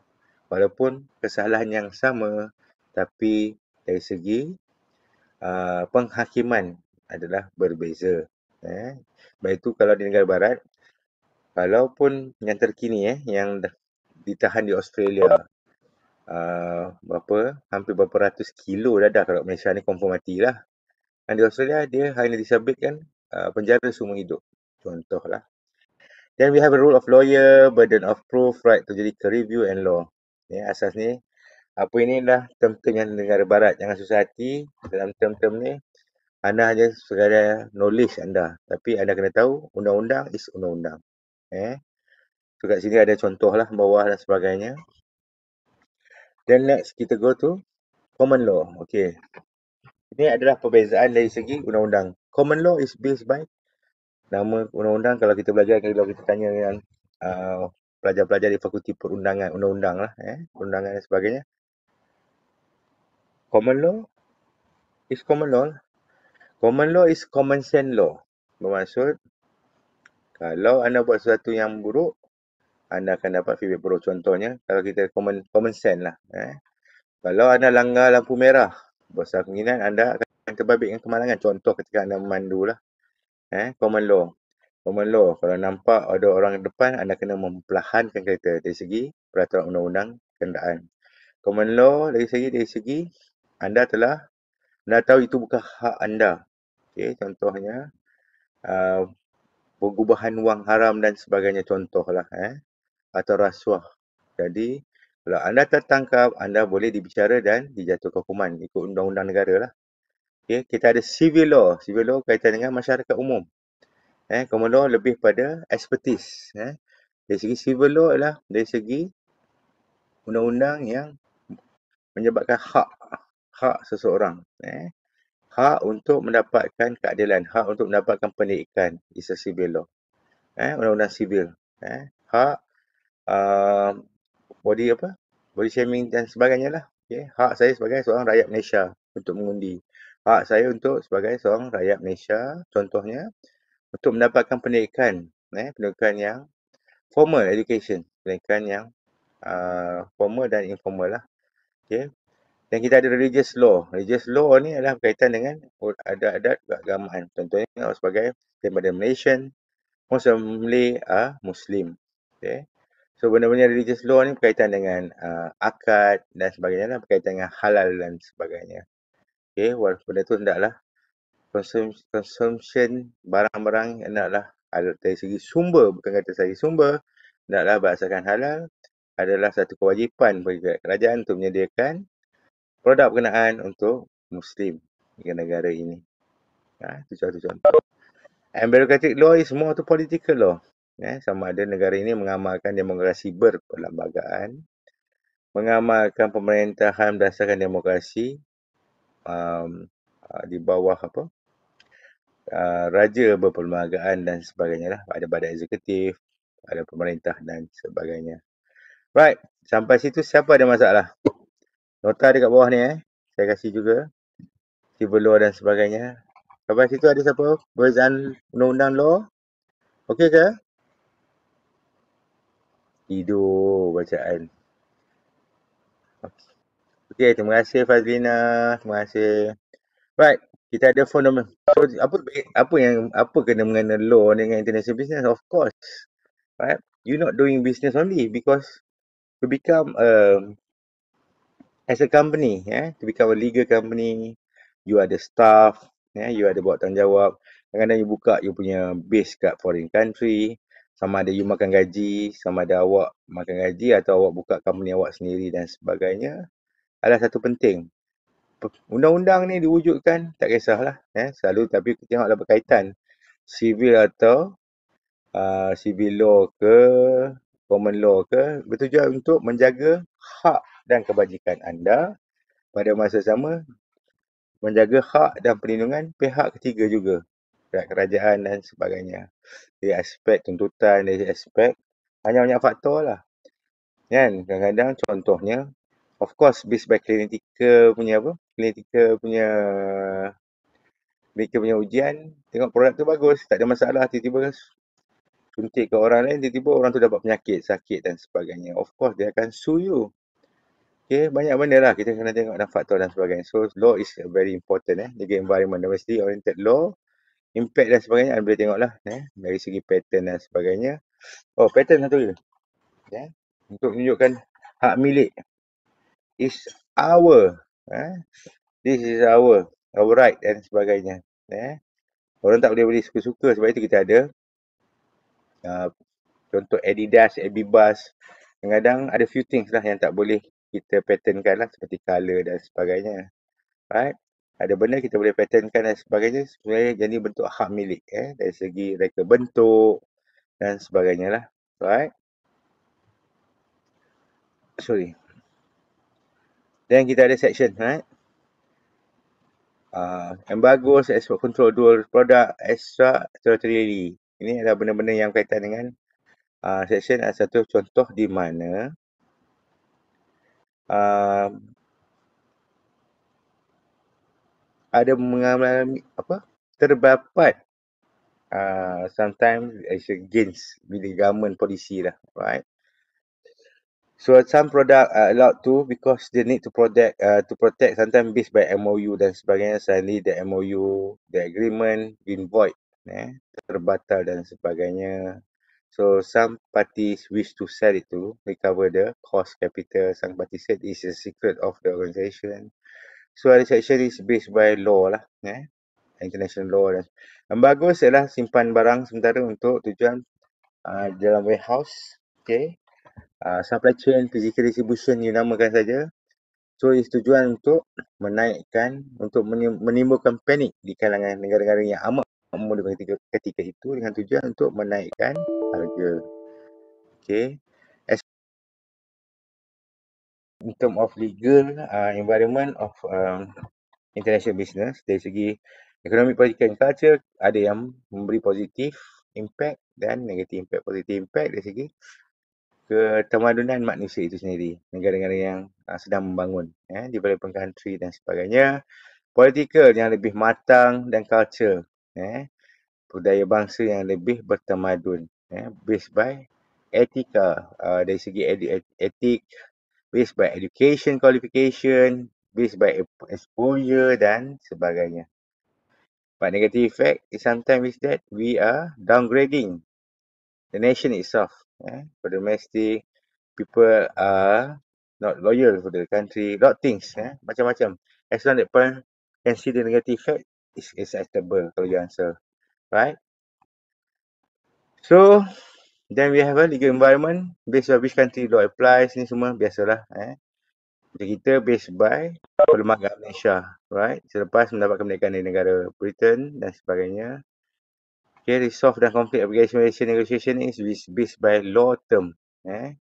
walaupun kesalahan yang sama tapi dari segi uh, penghakiman adalah berbeza. Eh, baik itu kalau di negara barat walaupun yang terkini eh yang ditahan di Australia Ah, berapa hampir berapa ratus kilo dah dah kalau Malaysia ni confirm mati lah. Dan di Australia dia hanya disabit kan uh, ah, penjara seumur hidup. contoh lah. Then we have a rule of lawyer, burden of proof, right to jadi ke review and law. Ya, yeah, asas ni apa ini dah term-term yang negara barat jangan susah hati dalam term-term ni anda hanya sekadar knowledge anda tapi anda kena tahu undang-undang is undang-undang eh so kat sini ada contoh lah bawah dan sebagainya Then next kita go to common law. Okay. Ini adalah perbezaan dari segi undang-undang. Common law is based by nama undang-undang. Kalau kita belajar, kan, kalau kita tanya dengan uh, pelajar-pelajar uh, di fakulti perundangan, undang-undang lah. Eh, undangan dan sebagainya. Common law is common law. Common law is common sense law. Bermaksud, kalau anda buat sesuatu yang buruk, anda akan dapat feedback buruk contohnya kalau kita common common sense lah eh. kalau anda langgar lampu merah bahasa kemungkinan anda akan terbabit dengan kemalangan contoh ketika anda memandu lah eh, common law common law kalau nampak ada orang depan anda kena memperlahankan kereta dari segi peraturan undang-undang kenderaan common law dari segi dari segi anda telah anda tahu itu bukan hak anda okay, contohnya uh, pengubahan wang haram dan sebagainya contohlah eh atau rasuah. Jadi, kalau anda tertangkap, anda boleh dibicara dan dijatuhkan hukuman ikut undang-undang negara lah. Okay, kita ada civil law. Civil law kaitan dengan masyarakat umum. Eh, common law lebih pada expertise. Eh. Dari segi civil law ialah dari segi undang-undang yang menyebabkan hak hak seseorang. Eh. Hak untuk mendapatkan keadilan. Hak untuk mendapatkan pendidikan. Is a civil law. Eh, undang-undang civil. Eh, hak Um, body apa body shaming dan sebagainya lah okay. hak saya sebagai seorang rakyat Malaysia untuk mengundi hak saya untuk sebagai seorang rakyat Malaysia contohnya untuk mendapatkan pendidikan eh, pendidikan yang formal education pendidikan yang uh, formal dan informal lah okay. dan kita ada religious law religious law ni adalah berkaitan dengan adat-adat keagamaan contohnya sebagai daripada Malaysian Muslim Malay are ah, Muslim okay. So benda-benda religious law ni berkaitan dengan uh, akad dan sebagainya lah, berkaitan dengan halal dan sebagainya. Okay, walaupun itu hendaklah consumption barang-barang hendaklah dari segi sumber, bukan kata segi sumber, hendaklah berasaskan halal adalah satu kewajipan bagi kerajaan untuk menyediakan produk berkenaan untuk Muslim di negara ini. Ha, itu satu contoh And bureaucratic law is more to political law. Eh, sama ada negara ini mengamalkan demokrasi berperlembagaan, mengamalkan pemerintahan berdasarkan demokrasi um, uh, di bawah apa? Uh, raja berperlembagaan dan sebagainya lah. Ada badan eksekutif, ada pemerintah dan sebagainya. Right, sampai situ siapa ada masalah? Nota kat bawah ni eh. Saya kasih juga. Civil law dan sebagainya. Sampai situ ada siapa? Berzan undang-undang law? Okey ke? tidur bacaan. Okay. okay, terima kasih Fazlina. Terima kasih. Right, kita ada phone number. So, apa, apa yang apa kena mengenai law dengan international business? Of course. Right, you not doing business only because to become a, um, as a company, yeah, to become a legal company, you are the staff, yeah, you ada buat tanggungjawab. Kadang-kadang you buka you punya base kat foreign country sama ada you makan gaji, sama ada awak makan gaji atau awak buka company awak sendiri dan sebagainya adalah satu penting. Undang-undang ni diwujudkan tak kisahlah eh selalu tapi kita tengoklah berkaitan civil atau uh, civil law ke common law ke bertujuan untuk menjaga hak dan kebajikan anda pada masa sama menjaga hak dan perlindungan pihak ketiga juga kerajaan dan sebagainya dari aspek tuntutan, dari aspek banyak-banyak faktor lah. Kan? Kadang-kadang contohnya, of course based by clinical punya apa? Clinical punya mereka punya ujian, tengok produk tu bagus, tak ada masalah, tiba-tiba suntik ke orang lain, tiba-tiba orang tu dapat penyakit, sakit dan sebagainya. Of course, dia akan sue you. Okay, banyak benda lah kita kena tengok dan faktor dan sebagainya. So, law is very important eh. Negeri environment, domestic oriented law impact dan sebagainya anda boleh tengoklah eh dari segi pattern dan sebagainya oh pattern satu je eh, ya untuk menunjukkan hak milik is our eh this is our our right dan sebagainya eh orang tak boleh beli suka-suka sebab itu kita ada uh, contoh Adidas, Adidas kadang-kadang ada few things lah yang tak boleh kita patternkan lah seperti color dan sebagainya right ada benda kita boleh patentkan dan sebagainya sebenarnya jadi bentuk hak milik eh dari segi reka bentuk dan sebagainya lah right sorry dan kita ada section right uh, ah, embargo export control dual product extra territory ini adalah benda-benda yang berkaitan dengan uh, section ada satu contoh di mana uh, ada mengalami apa terdapat uh, sometimes it's against with the government policy lah right so some product are ah, allowed to because they need to protect uh, to protect sometimes based by MOU dan sebagainya suddenly the MOU the agreement been void eh, terbatal dan sebagainya So some parties wish to sell it to recover the cost capital. Some parties said it's a secret of the organisation. So ada section is based by law lah. Eh? International law. Dan. Yang bagus ialah simpan barang sementara untuk tujuan uh, dalam warehouse. Okay. Uh, supply chain physical distribution you namakan saja. So is tujuan untuk menaikkan, untuk menimbulkan panik di kalangan negara-negara yang amat memulakan ketika, ketika itu dengan tujuan untuk menaikkan harga. Okay in term of legal uh, environment of um, international business dari segi ekonomi politik dan culture ada yang memberi positif impact dan negatif impact positif impact dari segi ketemadunan manusia itu sendiri negara-negara yang uh, sedang membangun ya eh, developing country dan sebagainya political yang lebih matang dan culture eh budaya bangsa yang lebih bertemadun eh based by etika uh, dari segi etik based by education qualification, based by exposure dan sebagainya. But negative effect is sometimes is that we are downgrading the nation itself. Eh? For domestic, people are not loyal for the country, a lot of things. Eh? Macam-macam. As long as the can see the negative effect, is acceptable kalau you answer. Right? So, Then we have a legal environment based on which country law applies ni semua biasalah eh. Jadi kita based by perlembagaan Malaysia, right? Selepas mendapat kemerdekaan dari negara Britain dan sebagainya. Okay, resolve dan conflict application Malaysia negotiation is based by law term, eh.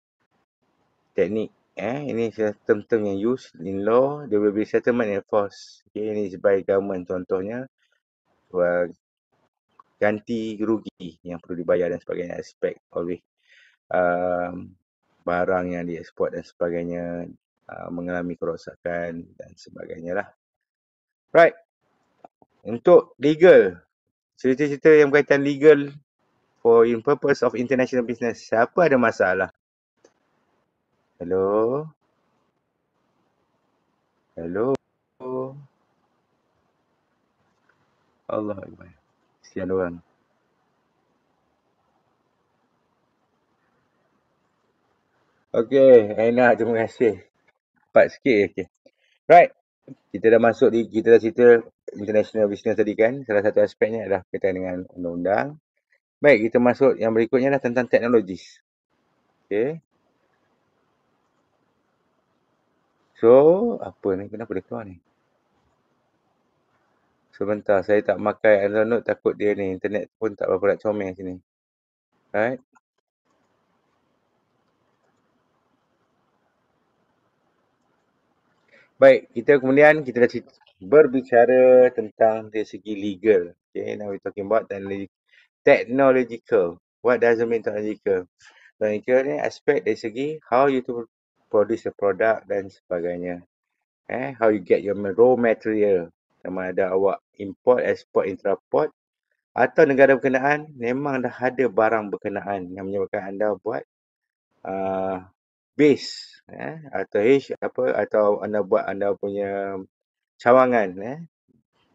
Teknik, eh. Ini term-term yang used in law. There will be settlement enforced. Okay, ini is by government contohnya. Well, ganti rugi yang perlu dibayar dan sebagainya aspek oleh um, barang yang diekspor dan sebagainya uh, mengalami kerosakan dan sebagainya lah. Right. Untuk legal, cerita-cerita yang berkaitan legal for in purpose of international business, siapa ada masalah? Hello? Hello? Allah Akbar kesian orang. Okay, enak eh, terima kasih. Cepat sikit eh, Okay. Right, kita dah masuk di, kita dah cerita international business tadi kan. Salah satu aspeknya adalah berkaitan dengan undang-undang. Baik, kita masuk yang berikutnya adalah tentang teknologi. Okay. So, apa ni? Kenapa dia keluar ni? Sebentar, saya tak pakai Android Note takut dia ni internet pun tak berapa nak comel sini. Right? Baik, kita kemudian kita dah berbicara tentang dari segi legal. Okay, now we're talking about technological. What does it mean technological? Technological ni aspek dari segi how you to produce a product dan sebagainya. Eh, how you get your raw material sama ada awak import, export, intraport atau negara berkenaan memang dah ada barang berkenaan yang menyebabkan anda buat uh, base eh, atau H apa atau anda buat anda punya cawangan eh,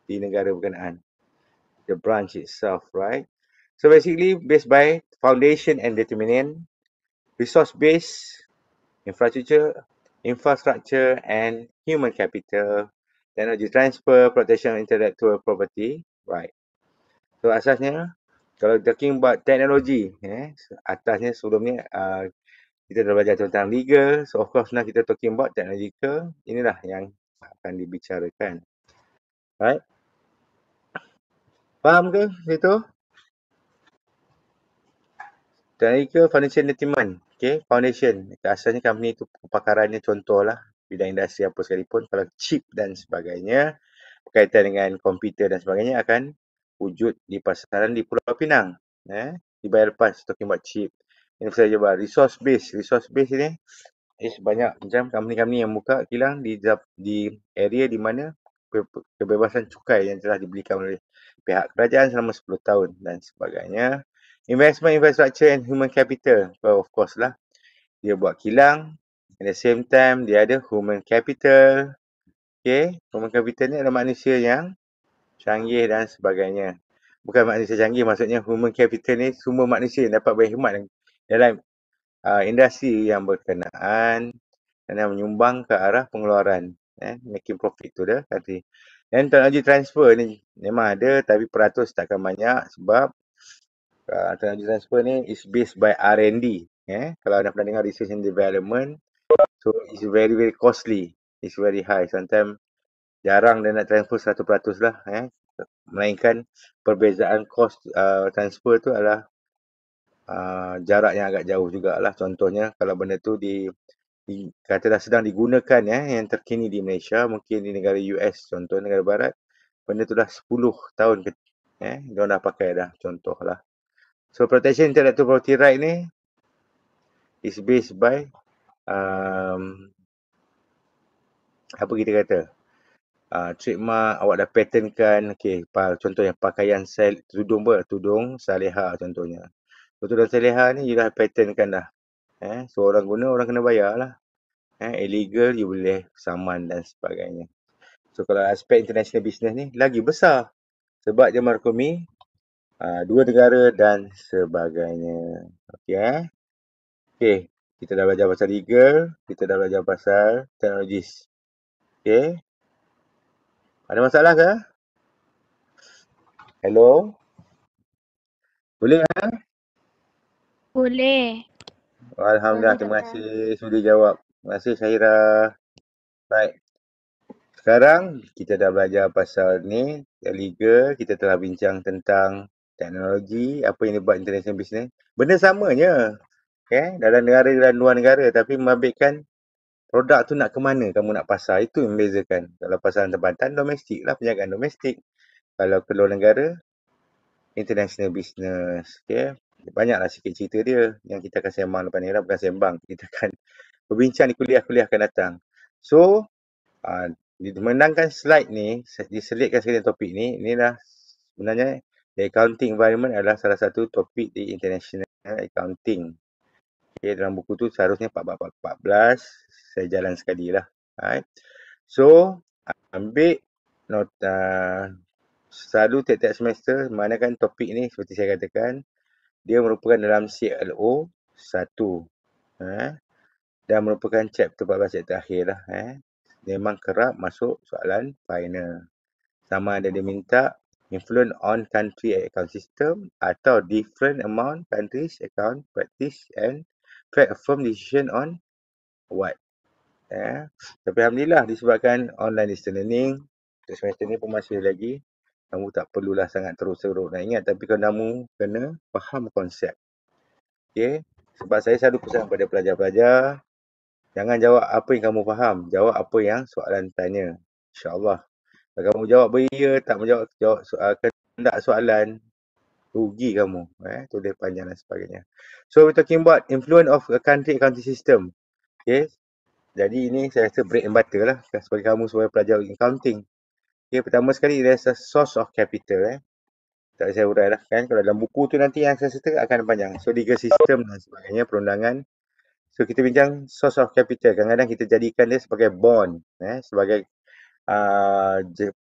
di negara berkenaan the branch itself right so basically based by foundation and determinant resource base infrastructure infrastructure and human capital teknologi transfer, protection intellectual property, right. So asasnya, kalau talking about teknologi, eh, atasnya sebelumnya uh, kita dah belajar tentang legal, so of course nak kita talking about technological, inilah yang akan dibicarakan. Right. Faham ke itu? Technological Foundation Entertainment. Okay, foundation. Asalnya company itu pakarannya contohlah bidang industri apa sekalipun kalau chip dan sebagainya berkaitan dengan komputer dan sebagainya akan wujud di pasaran di Pulau Pinang eh dibayar lepas talking about chip ini saya cuba resource base resource base ini is eh, banyak macam company-company yang buka kilang di di area di mana kebebasan cukai yang telah dibelikan oleh pihak kerajaan selama 10 tahun dan sebagainya investment infrastructure and human capital well, of course lah dia buat kilang At the same time, dia ada human capital. Okay, human capital ni adalah manusia yang canggih dan sebagainya. Bukan manusia canggih, maksudnya human capital ni semua manusia yang dapat berkhidmat dalam uh, industri yang berkenaan dan yang menyumbang ke arah pengeluaran. Eh, making profit tu dah tadi. Dan teknologi transfer ni memang ada tapi peratus takkan banyak sebab uh, teknologi transfer ni is based by R&D. Eh, kalau anda pernah dengar research and development, So it's very very costly. It's very high. Sometimes jarang dia nak transfer 100% lah. Eh. Melainkan perbezaan cost uh, transfer tu adalah uh, jarak yang agak jauh juga lah. Contohnya kalau benda tu di, di kata dah sedang digunakan ya eh, yang terkini di Malaysia mungkin di negara US contoh negara barat benda tu dah 10 tahun ke, eh dia dah pakai dah contoh lah. so protection intellectual property right ni is based by um, apa kita kata uh, ah, trademark awak dah patentkan okey contohnya pakaian sel, tudung ber, tudung saleha contohnya tudung saleha ni you dah patentkan dah eh so orang guna orang kena bayar lah eh illegal you boleh saman dan sebagainya so kalau aspek international business ni lagi besar sebab dia merkumi uh, dua negara dan sebagainya okey eh? okey kita dah belajar pasal legal, kita dah belajar pasal technologies. Okay. Ada masalah ke? Hello? Boleh kan? Boleh. Alhamdulillah, Boleh terima kasih sudah jawab. Terima kasih Syahira. Baik. Sekarang kita dah belajar pasal ni, Liga kita telah bincang tentang teknologi, apa yang dibuat international business. Benda samanya, okay, dalam negara dan luar negara tapi membabitkan produk tu nak ke mana kamu nak pasar itu yang membezakan kalau pasaran tempatan domestik lah penjagaan domestik kalau ke luar negara international business okay. banyaklah sikit cerita dia yang kita akan sembang lepas ni lah bukan sembang [laughs] kita akan berbincang di kuliah-kuliah akan datang so uh, ah, dimenangkan slide ni diselitkan sekali topik ni inilah sebenarnya the accounting environment adalah salah satu topik di international accounting Okay, dalam buku tu seharusnya 14 saya jalan sekali lah. Right. So, ambil nota selalu tiap-tiap semester mana kan topik ni seperti saya katakan dia merupakan dalam CLO 1 eh, dan merupakan chapter 14 yang terakhir lah eh. memang kerap masuk soalan final sama ada dia minta influence on country account system atau different amount countries account practice and fact a firm decision on what. Eh? Tapi Alhamdulillah disebabkan online distance learning, semester ni pun masih lagi, kamu tak perlulah sangat terus teruk nak ingat. Tapi kamu kena faham konsep. Okay? Sebab saya selalu pesan kepada pelajar-pelajar, jangan jawab apa yang kamu faham. Jawab apa yang soalan tanya. InsyaAllah. Kalau kamu jawab beria, tak menjawab jawab, uh, tak soalan, rugi kamu eh tulis panjang dan sebagainya so we talking about influence of a country county system okay jadi ini saya rasa bread and butter lah sebagai kamu sebagai pelajar accounting okay pertama sekali there's a source of capital eh tak saya urai lah kan kalau dalam buku tu nanti yang saya cerita akan panjang so legal system dan sebagainya perundangan so kita bincang source of capital kadang-kadang kita jadikan dia sebagai bond eh sebagai uh,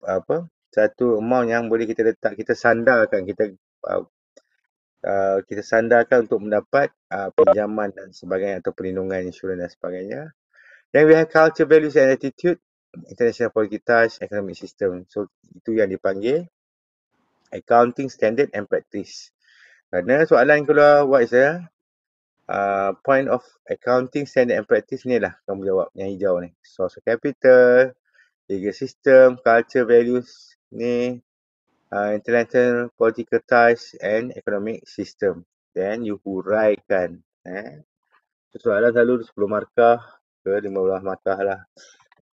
apa satu amount yang boleh kita letak kita sandarkan kita uh, kita sandarkan untuk mendapat uh, pinjaman dan sebagainya atau perlindungan insurans dan sebagainya. Then we have culture values and attitude, international politics, economic system. So itu yang dipanggil accounting standard and practice. Kerana soalan keluar, what is the uh, point of accounting standard and practice ni lah kamu jawab yang hijau ni. Source of capital, legal system, culture values ni uh, international political ties and economic system. Then you huraikan. Eh. So, soalan selalu 10 markah ke 15 markah lah.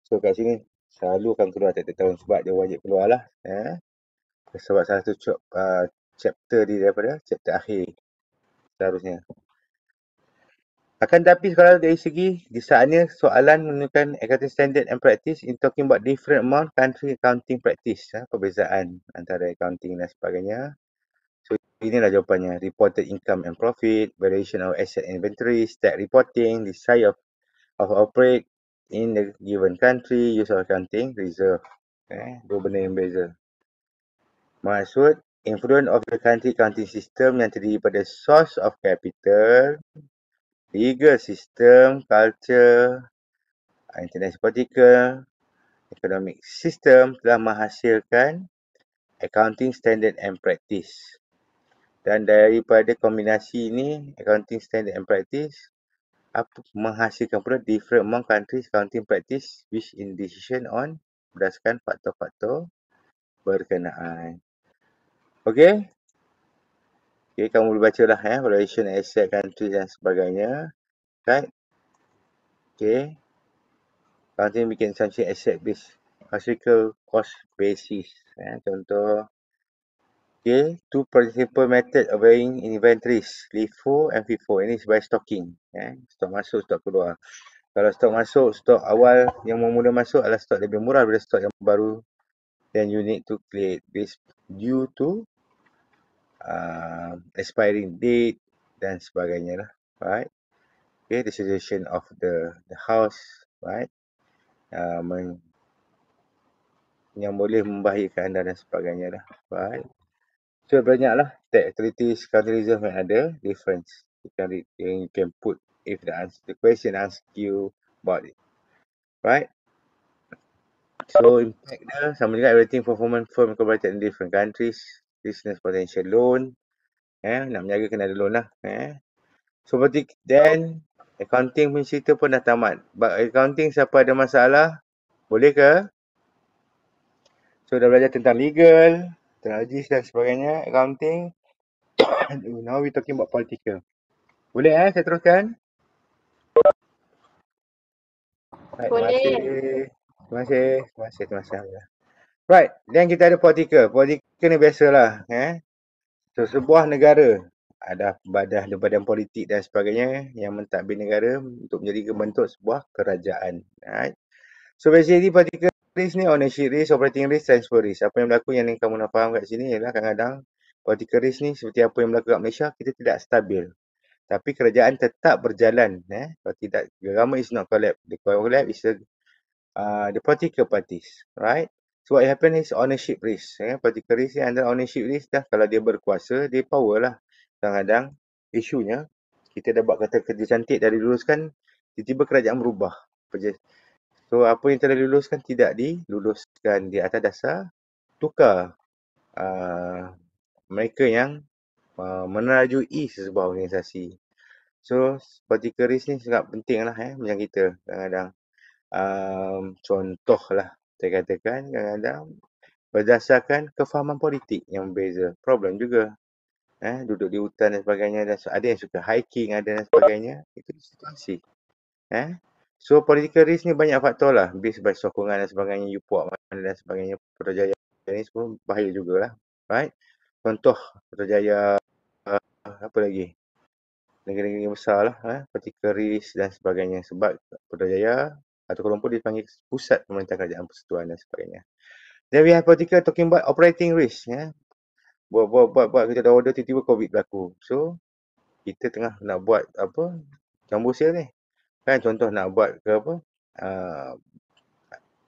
So kat sini selalu akan keluar tiap tahun sebab dia wajib keluar lah. Eh. Sebab salah satu uh, chapter di daripada chapter akhir seharusnya. Akan tapi kalau dari segi disaannya soalan menunjukkan accounting standard and practice in talking about different amount country accounting practice. Ha, perbezaan antara accounting dan sebagainya. So inilah jawapannya. Reported income and profit, variation of asset inventory, stat reporting, the size of, of operate in the given country, use of accounting, reserve. Okay. Ha, dua benda yang beza. Maksud influence of the country accounting system yang terdiri pada source of capital legal system, culture, ah, international political, economic system telah menghasilkan accounting standard and practice. Dan daripada kombinasi ini, accounting standard and practice, apa, menghasilkan pula different among countries accounting practice which in decision on berdasarkan faktor-faktor berkenaan. Okay, Okay, kamu boleh baca lah ya. Eh, relation asset country dan sebagainya. Right. Kan? Okay. Kalau nanti bikin something asset based. Classical cost basis. eh, contoh. Okay. Two principal method of buying inventories. LIFO and FIFO. Ini sebagai stocking. Ya, eh, stock masuk, stock keluar. Kalau stock masuk, stock awal yang mula masuk adalah stock lebih murah daripada stock yang baru. Then you need to create based due to uh, expiring date dan sebagainya lah, right? Okay, the situation of the the house, right? Uh, yang boleh membahayakan anda dan sebagainya lah, right? So banyak lah activities, country reserve yang ada difference. You can read, you can put if the answer, the question ask you about it, right? So impact dia sama juga everything performance firm kepada different countries business potential loan eh nak menjaga kena ada loan lah eh so berarti then accounting punya cerita pun dah tamat but accounting siapa ada masalah boleh ke so dah belajar tentang legal strategies dan sebagainya accounting [coughs] now we talking about political boleh eh saya teruskan Right, boleh. Terima kasih. Terima kasih. Terima kasih. Terima kasih. Right. Then kita ada political. Political. Amerika biasalah eh. So, sebuah negara ada badan badan politik dan sebagainya yang mentadbir negara untuk menjadi bentuk sebuah kerajaan. Right. So basically particle risk ni ownership risk, operating risk, transfer risk. Apa yang berlaku yang kamu nak faham kat sini ialah kadang-kadang particle risk ni seperti apa yang berlaku kat Malaysia, kita tidak stabil. Tapi kerajaan tetap berjalan. Eh? Kalau tidak, government is not collapse. The collapse is a, uh, the political parties. Right? So what happen is ownership risk. Eh? Particular risk and ownership risk dah kalau dia berkuasa, dia power lah. Kadang-kadang isunya, kita dah buat kata kerja cantik dari lulus tiba-tiba kerajaan berubah. So apa yang telah diluluskan tidak diluluskan di atas dasar tukar uh, mereka yang uh, ah, menerajui e sebuah organisasi. So particular risk ni sangat penting lah eh, ya, macam kita kadang-kadang. Um, ah, contoh lah saya katakan kadang-kadang berdasarkan kefahaman politik yang berbeza. Problem juga. Eh, duduk di hutan dan sebagainya. Dan ada yang suka hiking ada dan sebagainya. Itu situasi. Eh? So political risk ni banyak faktor lah. Based by sokongan dan sebagainya. You puak mana dan sebagainya. Perjaya ini semua bahaya jugalah. Right? Contoh Perjaya uh, eh, apa lagi? Negeri-negeri besar lah. Eh? Political risk dan sebagainya. Sebab Perjaya atau kelompok dipanggil pusat pemerintahan kerajaan persatuan dan sebagainya. Then we have political talking about operating risk. Ya. Buat, buat, buat, buat kita dah order tiba-tiba COVID berlaku. So, kita tengah nak buat apa? Jambu sale ni. Kan contoh nak buat ke apa? Uh,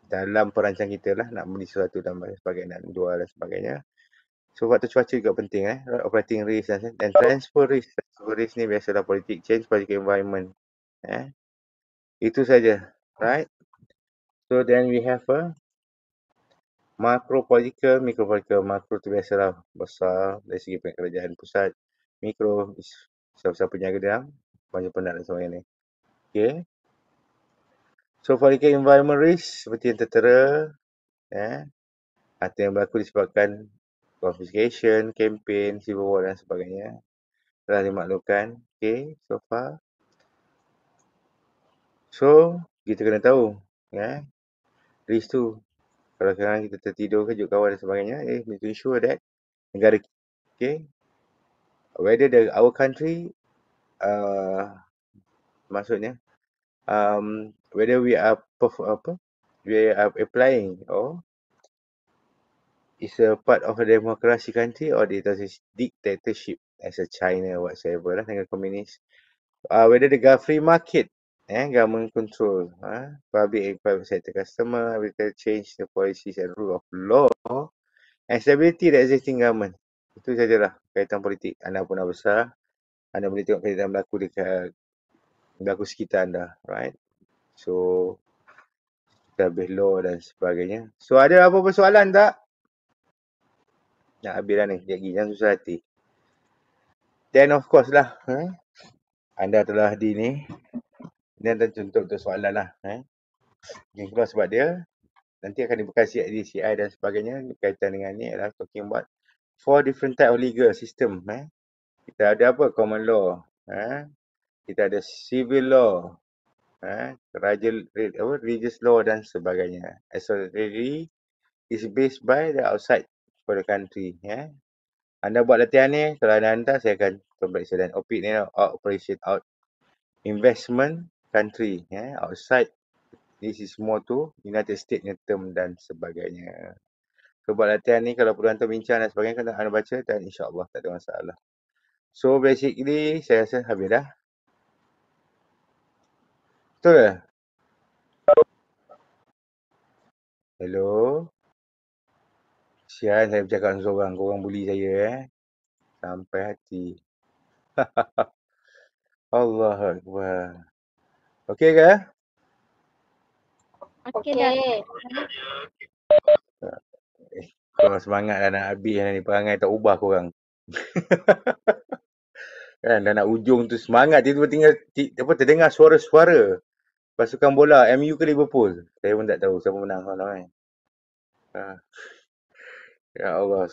dalam perancang kita lah nak beli sesuatu dan sebagainya, nak jual dan sebagainya. So waktu cuaca juga penting eh. Operating risk dan, dan transfer risk. Transfer risk ni biasalah politik change, politik environment. Eh. Itu saja right? So then we have a macro political, micro political, macro tu biasalah besar dari segi kerajaan pusat, mikro is siapa-siapa penjaga banyak pendat dan sebagainya ni. Okay. So for the environment risk seperti yang tertera, eh, atau yang berlaku disebabkan confiscation, campaign, civil war dan sebagainya telah dimaklumkan. Okay, so far. So, kita kena tahu ya risk tu kalau sekarang kita tertidur ke juga kawan dan sebagainya eh need to ensure that negara okay whether the our country uh, maksudnya um, whether we are apa we are applying or is a part of a democracy country or it is dictatorship as a China whatsoever lah dengan komunis uh, whether the free market eh, government control eh, public and private sector customer will change the policies and rule of law and stability the existing government. Itu sajalah kaitan politik. Anda pun dah besar. Anda boleh tengok kaitan berlaku dekat berlaku sekitar anda. Right? So, lebih law dan sebagainya. So, ada apa persoalan tak? Nak habis dah ni. Sekejap lagi. Jangan susah hati. Then of course lah. Eh? Anda telah di ni. Ini adalah contoh untuk soalan lah. Eh. Yang keluar sebab dia nanti akan dibuka CICI dan sebagainya kaitan dengan ni adalah talking about four different type of legal system. Eh. Kita ada apa? Common law. Eh. Kita ada civil law. Eh. Raja, apa? Religious law dan sebagainya. As eh, already is based by the outside for the country. Eh. Anda buat latihan ni, kalau anda hantar, saya akan complete dan opik ni, operation out investment country yeah, outside this is more to United States ni term dan sebagainya so buat latihan ni kalau perlu hantar bincang dan sebagainya kena kan anda baca dan insyaAllah tak ada masalah so basically saya rasa habis dah betul ke? hello Sian saya bercakap dengan seorang, korang bully saya eh. Sampai hati. [laughs] Allah Akbar. Okey ke? Okey. Okay. Lah. Eh, kau semangat dah nak habis ni perangai tak ubah korang. [laughs] kan dah nak ujung tu semangat dia tu tinggal apa terdengar suara-suara pasukan bola MU ke Liverpool. Saya pun tak tahu siapa menang kan. Ha. Ya Allah.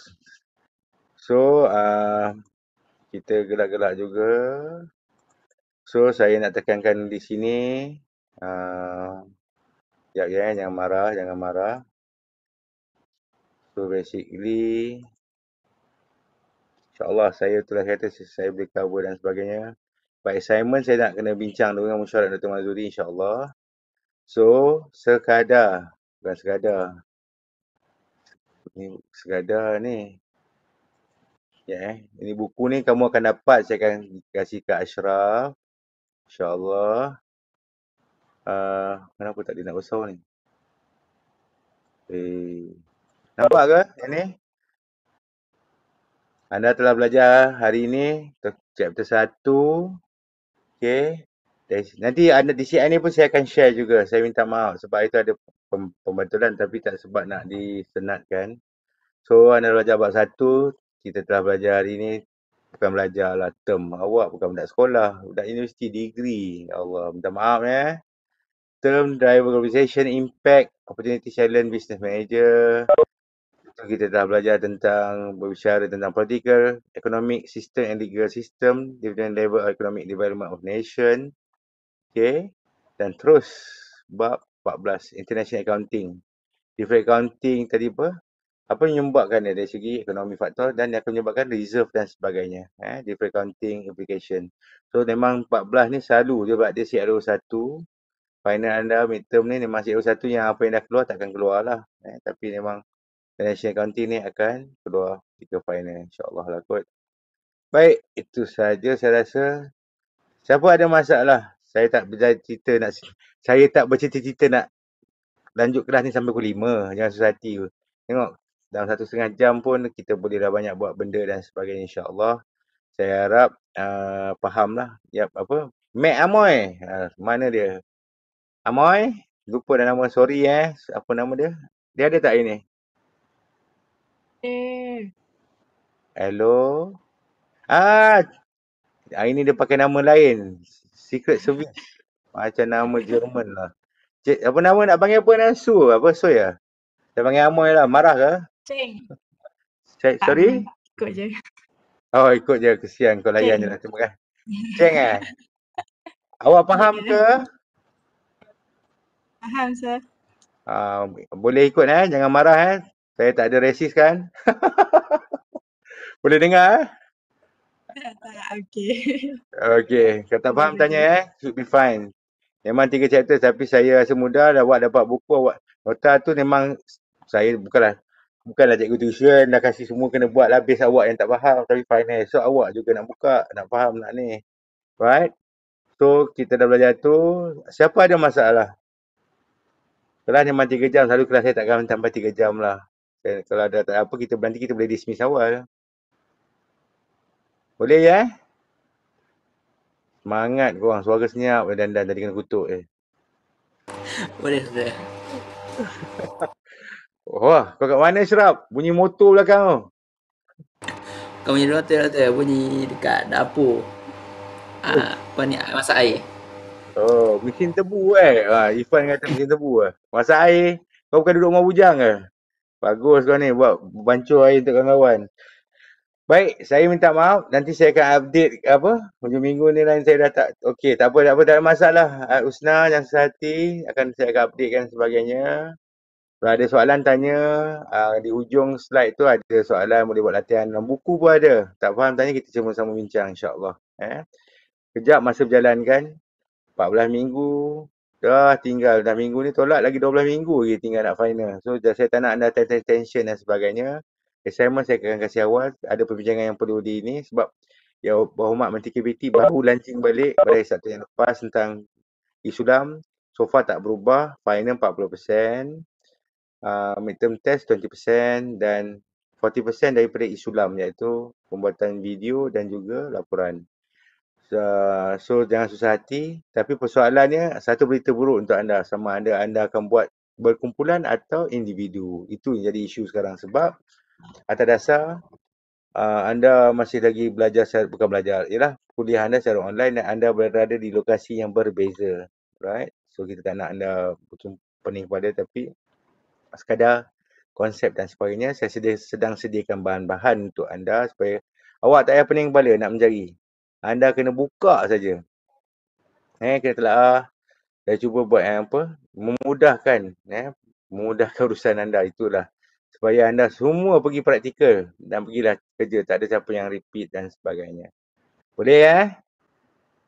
So, uh, kita gelak-gelak juga. So saya nak tekankan di sini uh, ya, ya, Jangan marah, jangan marah So basically InsyaAllah saya telah kata saya boleh cover dan sebagainya By assignment saya nak kena bincang dengan mesyuarat Dr. Mazuri insyaAllah So sekadar Bukan sekadar Ini sekadar ni Ya, yeah. ini buku ni kamu akan dapat saya akan kasih ke Ashraf InsyaAllah. Uh, kenapa tak dia nak besar ni? Eh, nampak ke yang ni? Anda telah belajar hari ini chapter 1. Okay. Nanti anda di CI ni pun saya akan share juga. Saya minta maaf sebab itu ada pembetulan tapi tak sebab nak disenatkan. So anda belajar bab 1. Kita telah belajar hari ini bukan belajar lah term awak bukan budak sekolah budak universiti degree ya Allah minta maaf ya eh. term driver globalization impact opportunity challenge business manager so, kita dah belajar tentang berbicara tentang political economic system and legal system different level economic development of nation okay dan terus bab 14 international accounting different accounting tadi apa apa yang menyebabkan dia dari segi ekonomi faktor dan dia akan menyebabkan reserve dan sebagainya eh different accounting implication so memang 14 ni selalu dia buat dia CRO1 final anda midterm ni memang CRO1 yang apa yang dah keluar takkan keluar lah eh, tapi memang financial accounting ni akan keluar kita final insyaAllah lah kot baik itu saja saya rasa siapa ada masalah saya tak bercerita nak saya tak bercerita-cerita nak lanjut kelas ni sampai pukul 5 jangan susah hati tu Tengok dalam satu setengah jam pun kita boleh dah banyak buat benda dan sebagainya insyaAllah. Saya harap uh, ah, faham lah. Ya apa? Mac Amoy. Uh, mana dia? Amoy? Lupa dah nama. Sorry eh. Apa nama dia? Dia ada tak ini? Eh. Hello? Ah! Hari ah, ni dia pakai nama lain. Secret Service. Macam nama Jerman lah. Cik, apa nama nak panggil apa? Nansu? Apa? So ya? Dia panggil Amoy lah. Marah ke? Ceng. Ceng, sorry? Tak, ikut je. Oh, ikut je. Kesian kau layan je lah. Terima kasih. Ceng eh? [laughs] Awak faham ke? Faham, sir. Uh, boleh ikut eh? Jangan marah eh? Saya tak ada resis kan? [laughs] boleh dengar eh? Okay. Okay. Kalau tak faham, tanya eh? Should be fine. Memang tiga chapter tapi saya rasa mudah. Lah. Awak dapat buku, awak nota tu memang saya bukanlah bukanlah cikgu tuition dah kasi semua kena buat lah base awak yang tak faham tapi final eh. so awak juga nak buka nak faham nak ni right so kita dah belajar tu siapa ada masalah kelas memang tiga jam selalu kelas saya takkan sampai tiga jam lah Dan eh, kalau ada tak apa kita nanti kita boleh dismiss awal boleh ya semangat korang suara senyap dan dan tadi kena kutuk eh boleh sudah Oh, ah, kau kat mana Syrap? Bunyi motor belakang tu. Kau punya motor tu bunyi dekat dapur. Ah, oh. apa ni ah, masak air? Oh, mesin tebu eh. Ha, ah, Ifan kata mesin tebu eh. Masak air. Kau bukan duduk rumah bujang ke? Eh? Bagus kau ni buat bancuh air untuk kawan-kawan. Baik, saya minta maaf. Nanti saya akan update apa? Hujung minggu ni lain saya dah tak okey. Tak apa, tak apa, tak ada masalah. Ah, Usna yang sehati akan saya akan updatekan sebagainya. Kalau ada soalan tanya, uh, di hujung slide tu ada soalan boleh buat latihan. Buku pun ada. Tak faham tanya kita cuma sama bincang insyaAllah. Eh? Kejap masa berjalan kan. 14 minggu. Dah tinggal. Dah minggu ni tolak lagi 12 minggu lagi tinggal nak final. So saya tak nak anda tension dan sebagainya. Assignment saya akan kasih awal. Ada perbincangan yang perlu di ini sebab Ya Berhormat Menteri KBT baru lancing balik pada satu yang lepas tentang isu dam. So far tak berubah. Final 40%. Uh, midterm test 20% dan 40% daripada isulam iaitu pembuatan video dan juga laporan. So, so jangan susah hati tapi persoalannya satu berita buruk untuk anda sama ada anda akan buat berkumpulan atau individu. Itu yang jadi isu sekarang sebab atas dasar uh, anda masih lagi belajar secara, bukan belajar ialah kuliah anda secara online dan anda berada di lokasi yang berbeza. Right? So kita tak nak anda pening pada tapi sekadar konsep dan sebagainya saya sedi- sedang sediakan bahan-bahan untuk anda supaya awak tak payah pening kepala nak mencari anda kena buka saja eh kena telah ah, dan cuba buat yang apa memudahkan eh memudahkan [laughs] urusan anda itulah supaya anda semua pergi praktikal dan pergilah kerja tak ada siapa yang repeat dan sebagainya boleh eh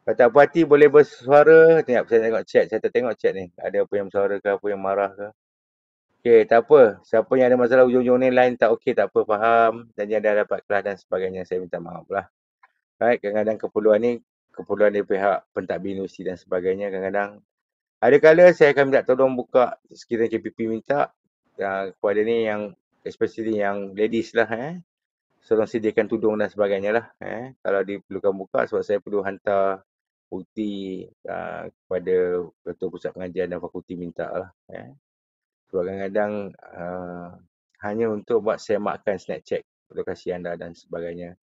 kalau tak puas boleh bersuara tengok saya tengok chat saya tak tengok chat ni ada apa yang bersuara ke apa yang marah ke Okay, tak apa. Siapa yang ada masalah ujung-ujung ni lain tak okey, tak apa, faham. Dan yang dah dapat kelas dan sebagainya, saya minta maaf lah. Right, kadang-kadang keperluan ni, keperluan dari pihak pentadbir universiti dan sebagainya, kadang-kadang. Ada kala saya akan minta tolong buka sekiranya KPP minta uh, kepada ni yang, especially yang ladies lah eh. Tolong sediakan tudung dan sebagainya lah eh. Kalau diperlukan buka sebab saya perlu hantar bukti uh, kepada ketua pusat pengajian dan fakulti minta lah eh. Sebab kadang-kadang uh, hanya untuk buat semakan snack check lokasi anda dan sebagainya.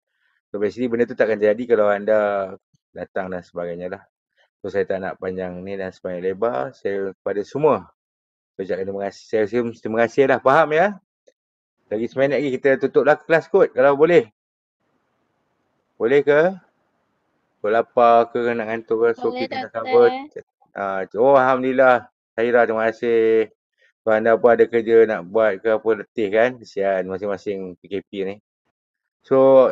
So basically benda tu takkan jadi kalau anda datang dan sebagainya lah. So saya tak nak panjang ni dan sebagainya lebar. Saya kepada semua. Sejak terima kasih. Saya rasa terima kasih dah. Faham ya? Lagi seminit lagi kita tutup lah kelas kot kalau boleh. Boleh ke? Kau lapar ke nak ngantuk ke? So boleh kita dah sabar. Uh, oh, Alhamdulillah. Saya dah terima kasih. So anda pun ada kerja nak buat ke apa letih kan. Kesian masing-masing PKP ni. So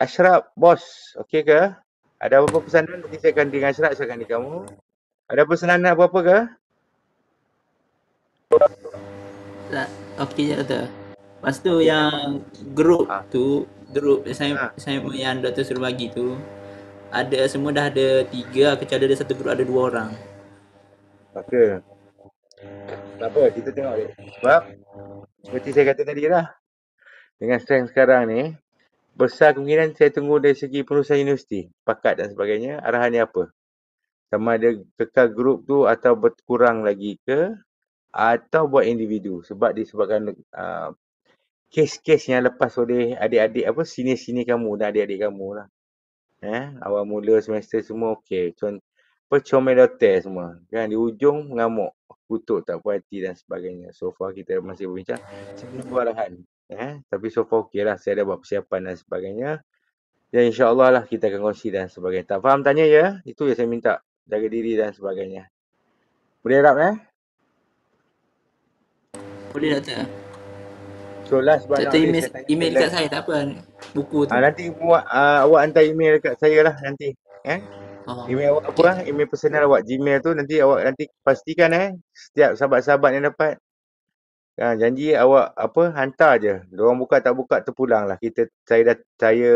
Ashraf bos okey ke? Ada apa-apa pesanan? Nanti saya akan dengan Ashraf saya akan di kamu. Ada pesanan nak apa-apa ke? Okey je tu. Lepas tu yang group ha. tu, group saya ha. Ah. assignment yang Dr. suruh bagi tu ada semua dah ada tiga kecuali ada satu grup ada dua orang. Okey. Tak apa, kita tengok dia. Sebab seperti saya kata tadi lah. Dengan strength sekarang ni, besar kemungkinan saya tunggu dari segi perusahaan universiti, pakat dan sebagainya, arahan dia apa. Sama ada kekal grup tu atau berkurang lagi ke atau buat individu sebab disebabkan uh, kes-kes yang lepas oleh adik-adik apa sini-sini kamu dan adik-adik kamu lah. Eh, awal mula semester semua okey pecomel hotel semua kan di ujung mengamuk kutuk tak puas hati dan sebagainya so far kita masih berbincang sebelum kewalahan eh tapi so far okay lah. saya ada buat persiapan dan sebagainya dan insyaAllah lah kita akan kongsi dan sebagainya tak faham tanya ya itu yang saya minta jaga diri dan sebagainya boleh harap eh boleh tak So last but not email, saya email dekat saya tak apa buku tu. Ah, nanti buat uh, ah, awak hantar email dekat saya lah nanti. Eh? uh Email awak apa? Okay. Ah? Email personal awak Gmail tu nanti awak nanti pastikan eh setiap sahabat-sahabat yang dapat ha, janji awak apa hantar aje. Diorang buka tak buka terpulang lah. Kita saya dah saya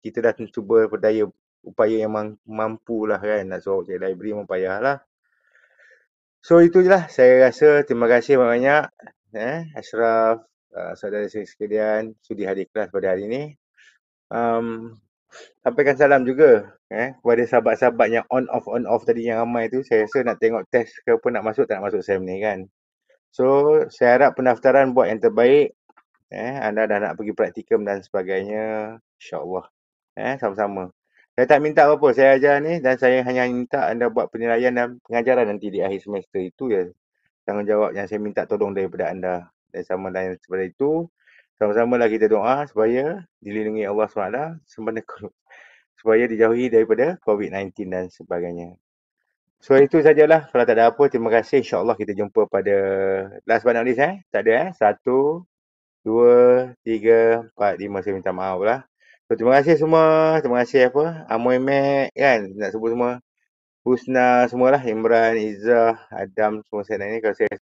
kita dah cuba berdaya upaya yang mam, mampu lah kan nak suruh cari library mempayah lah. So itu je lah. Saya rasa terima kasih banyak-banyak eh, Ashraf, uh, eh, saudara saya sekalian sudi hadir kelas pada hari ini. Um, sampaikan salam juga eh kepada sahabat-sahabat yang on off on off tadi yang ramai tu saya rasa nak tengok test ke apa nak masuk tak nak masuk SEM ni kan so saya harap pendaftaran buat yang terbaik eh anda dah nak pergi praktikum dan sebagainya insyaallah eh sama-sama saya tak minta apa-apa saya ajar ni dan saya hanya minta anda buat penilaian dan pengajaran nanti di akhir semester itu ya tanggungjawab yang saya minta tolong daripada anda dan sama dengan sebagainya itu sama-samalah sama kita doa supaya dilindungi Allah SWT sempena, [laughs] supaya dijauhi daripada COVID-19 dan sebagainya. So itu sajalah. Kalau tak ada apa, terima kasih. InsyaAllah kita jumpa pada last but not least eh. Tak ada eh. Satu, dua, tiga, empat, lima. Saya minta maaf lah. So terima kasih semua. Terima kasih apa. Amoy Mac kan. Nak sebut semua. Husna semualah. Imran, Izzah, Adam semua saya nak ini. Kalau saya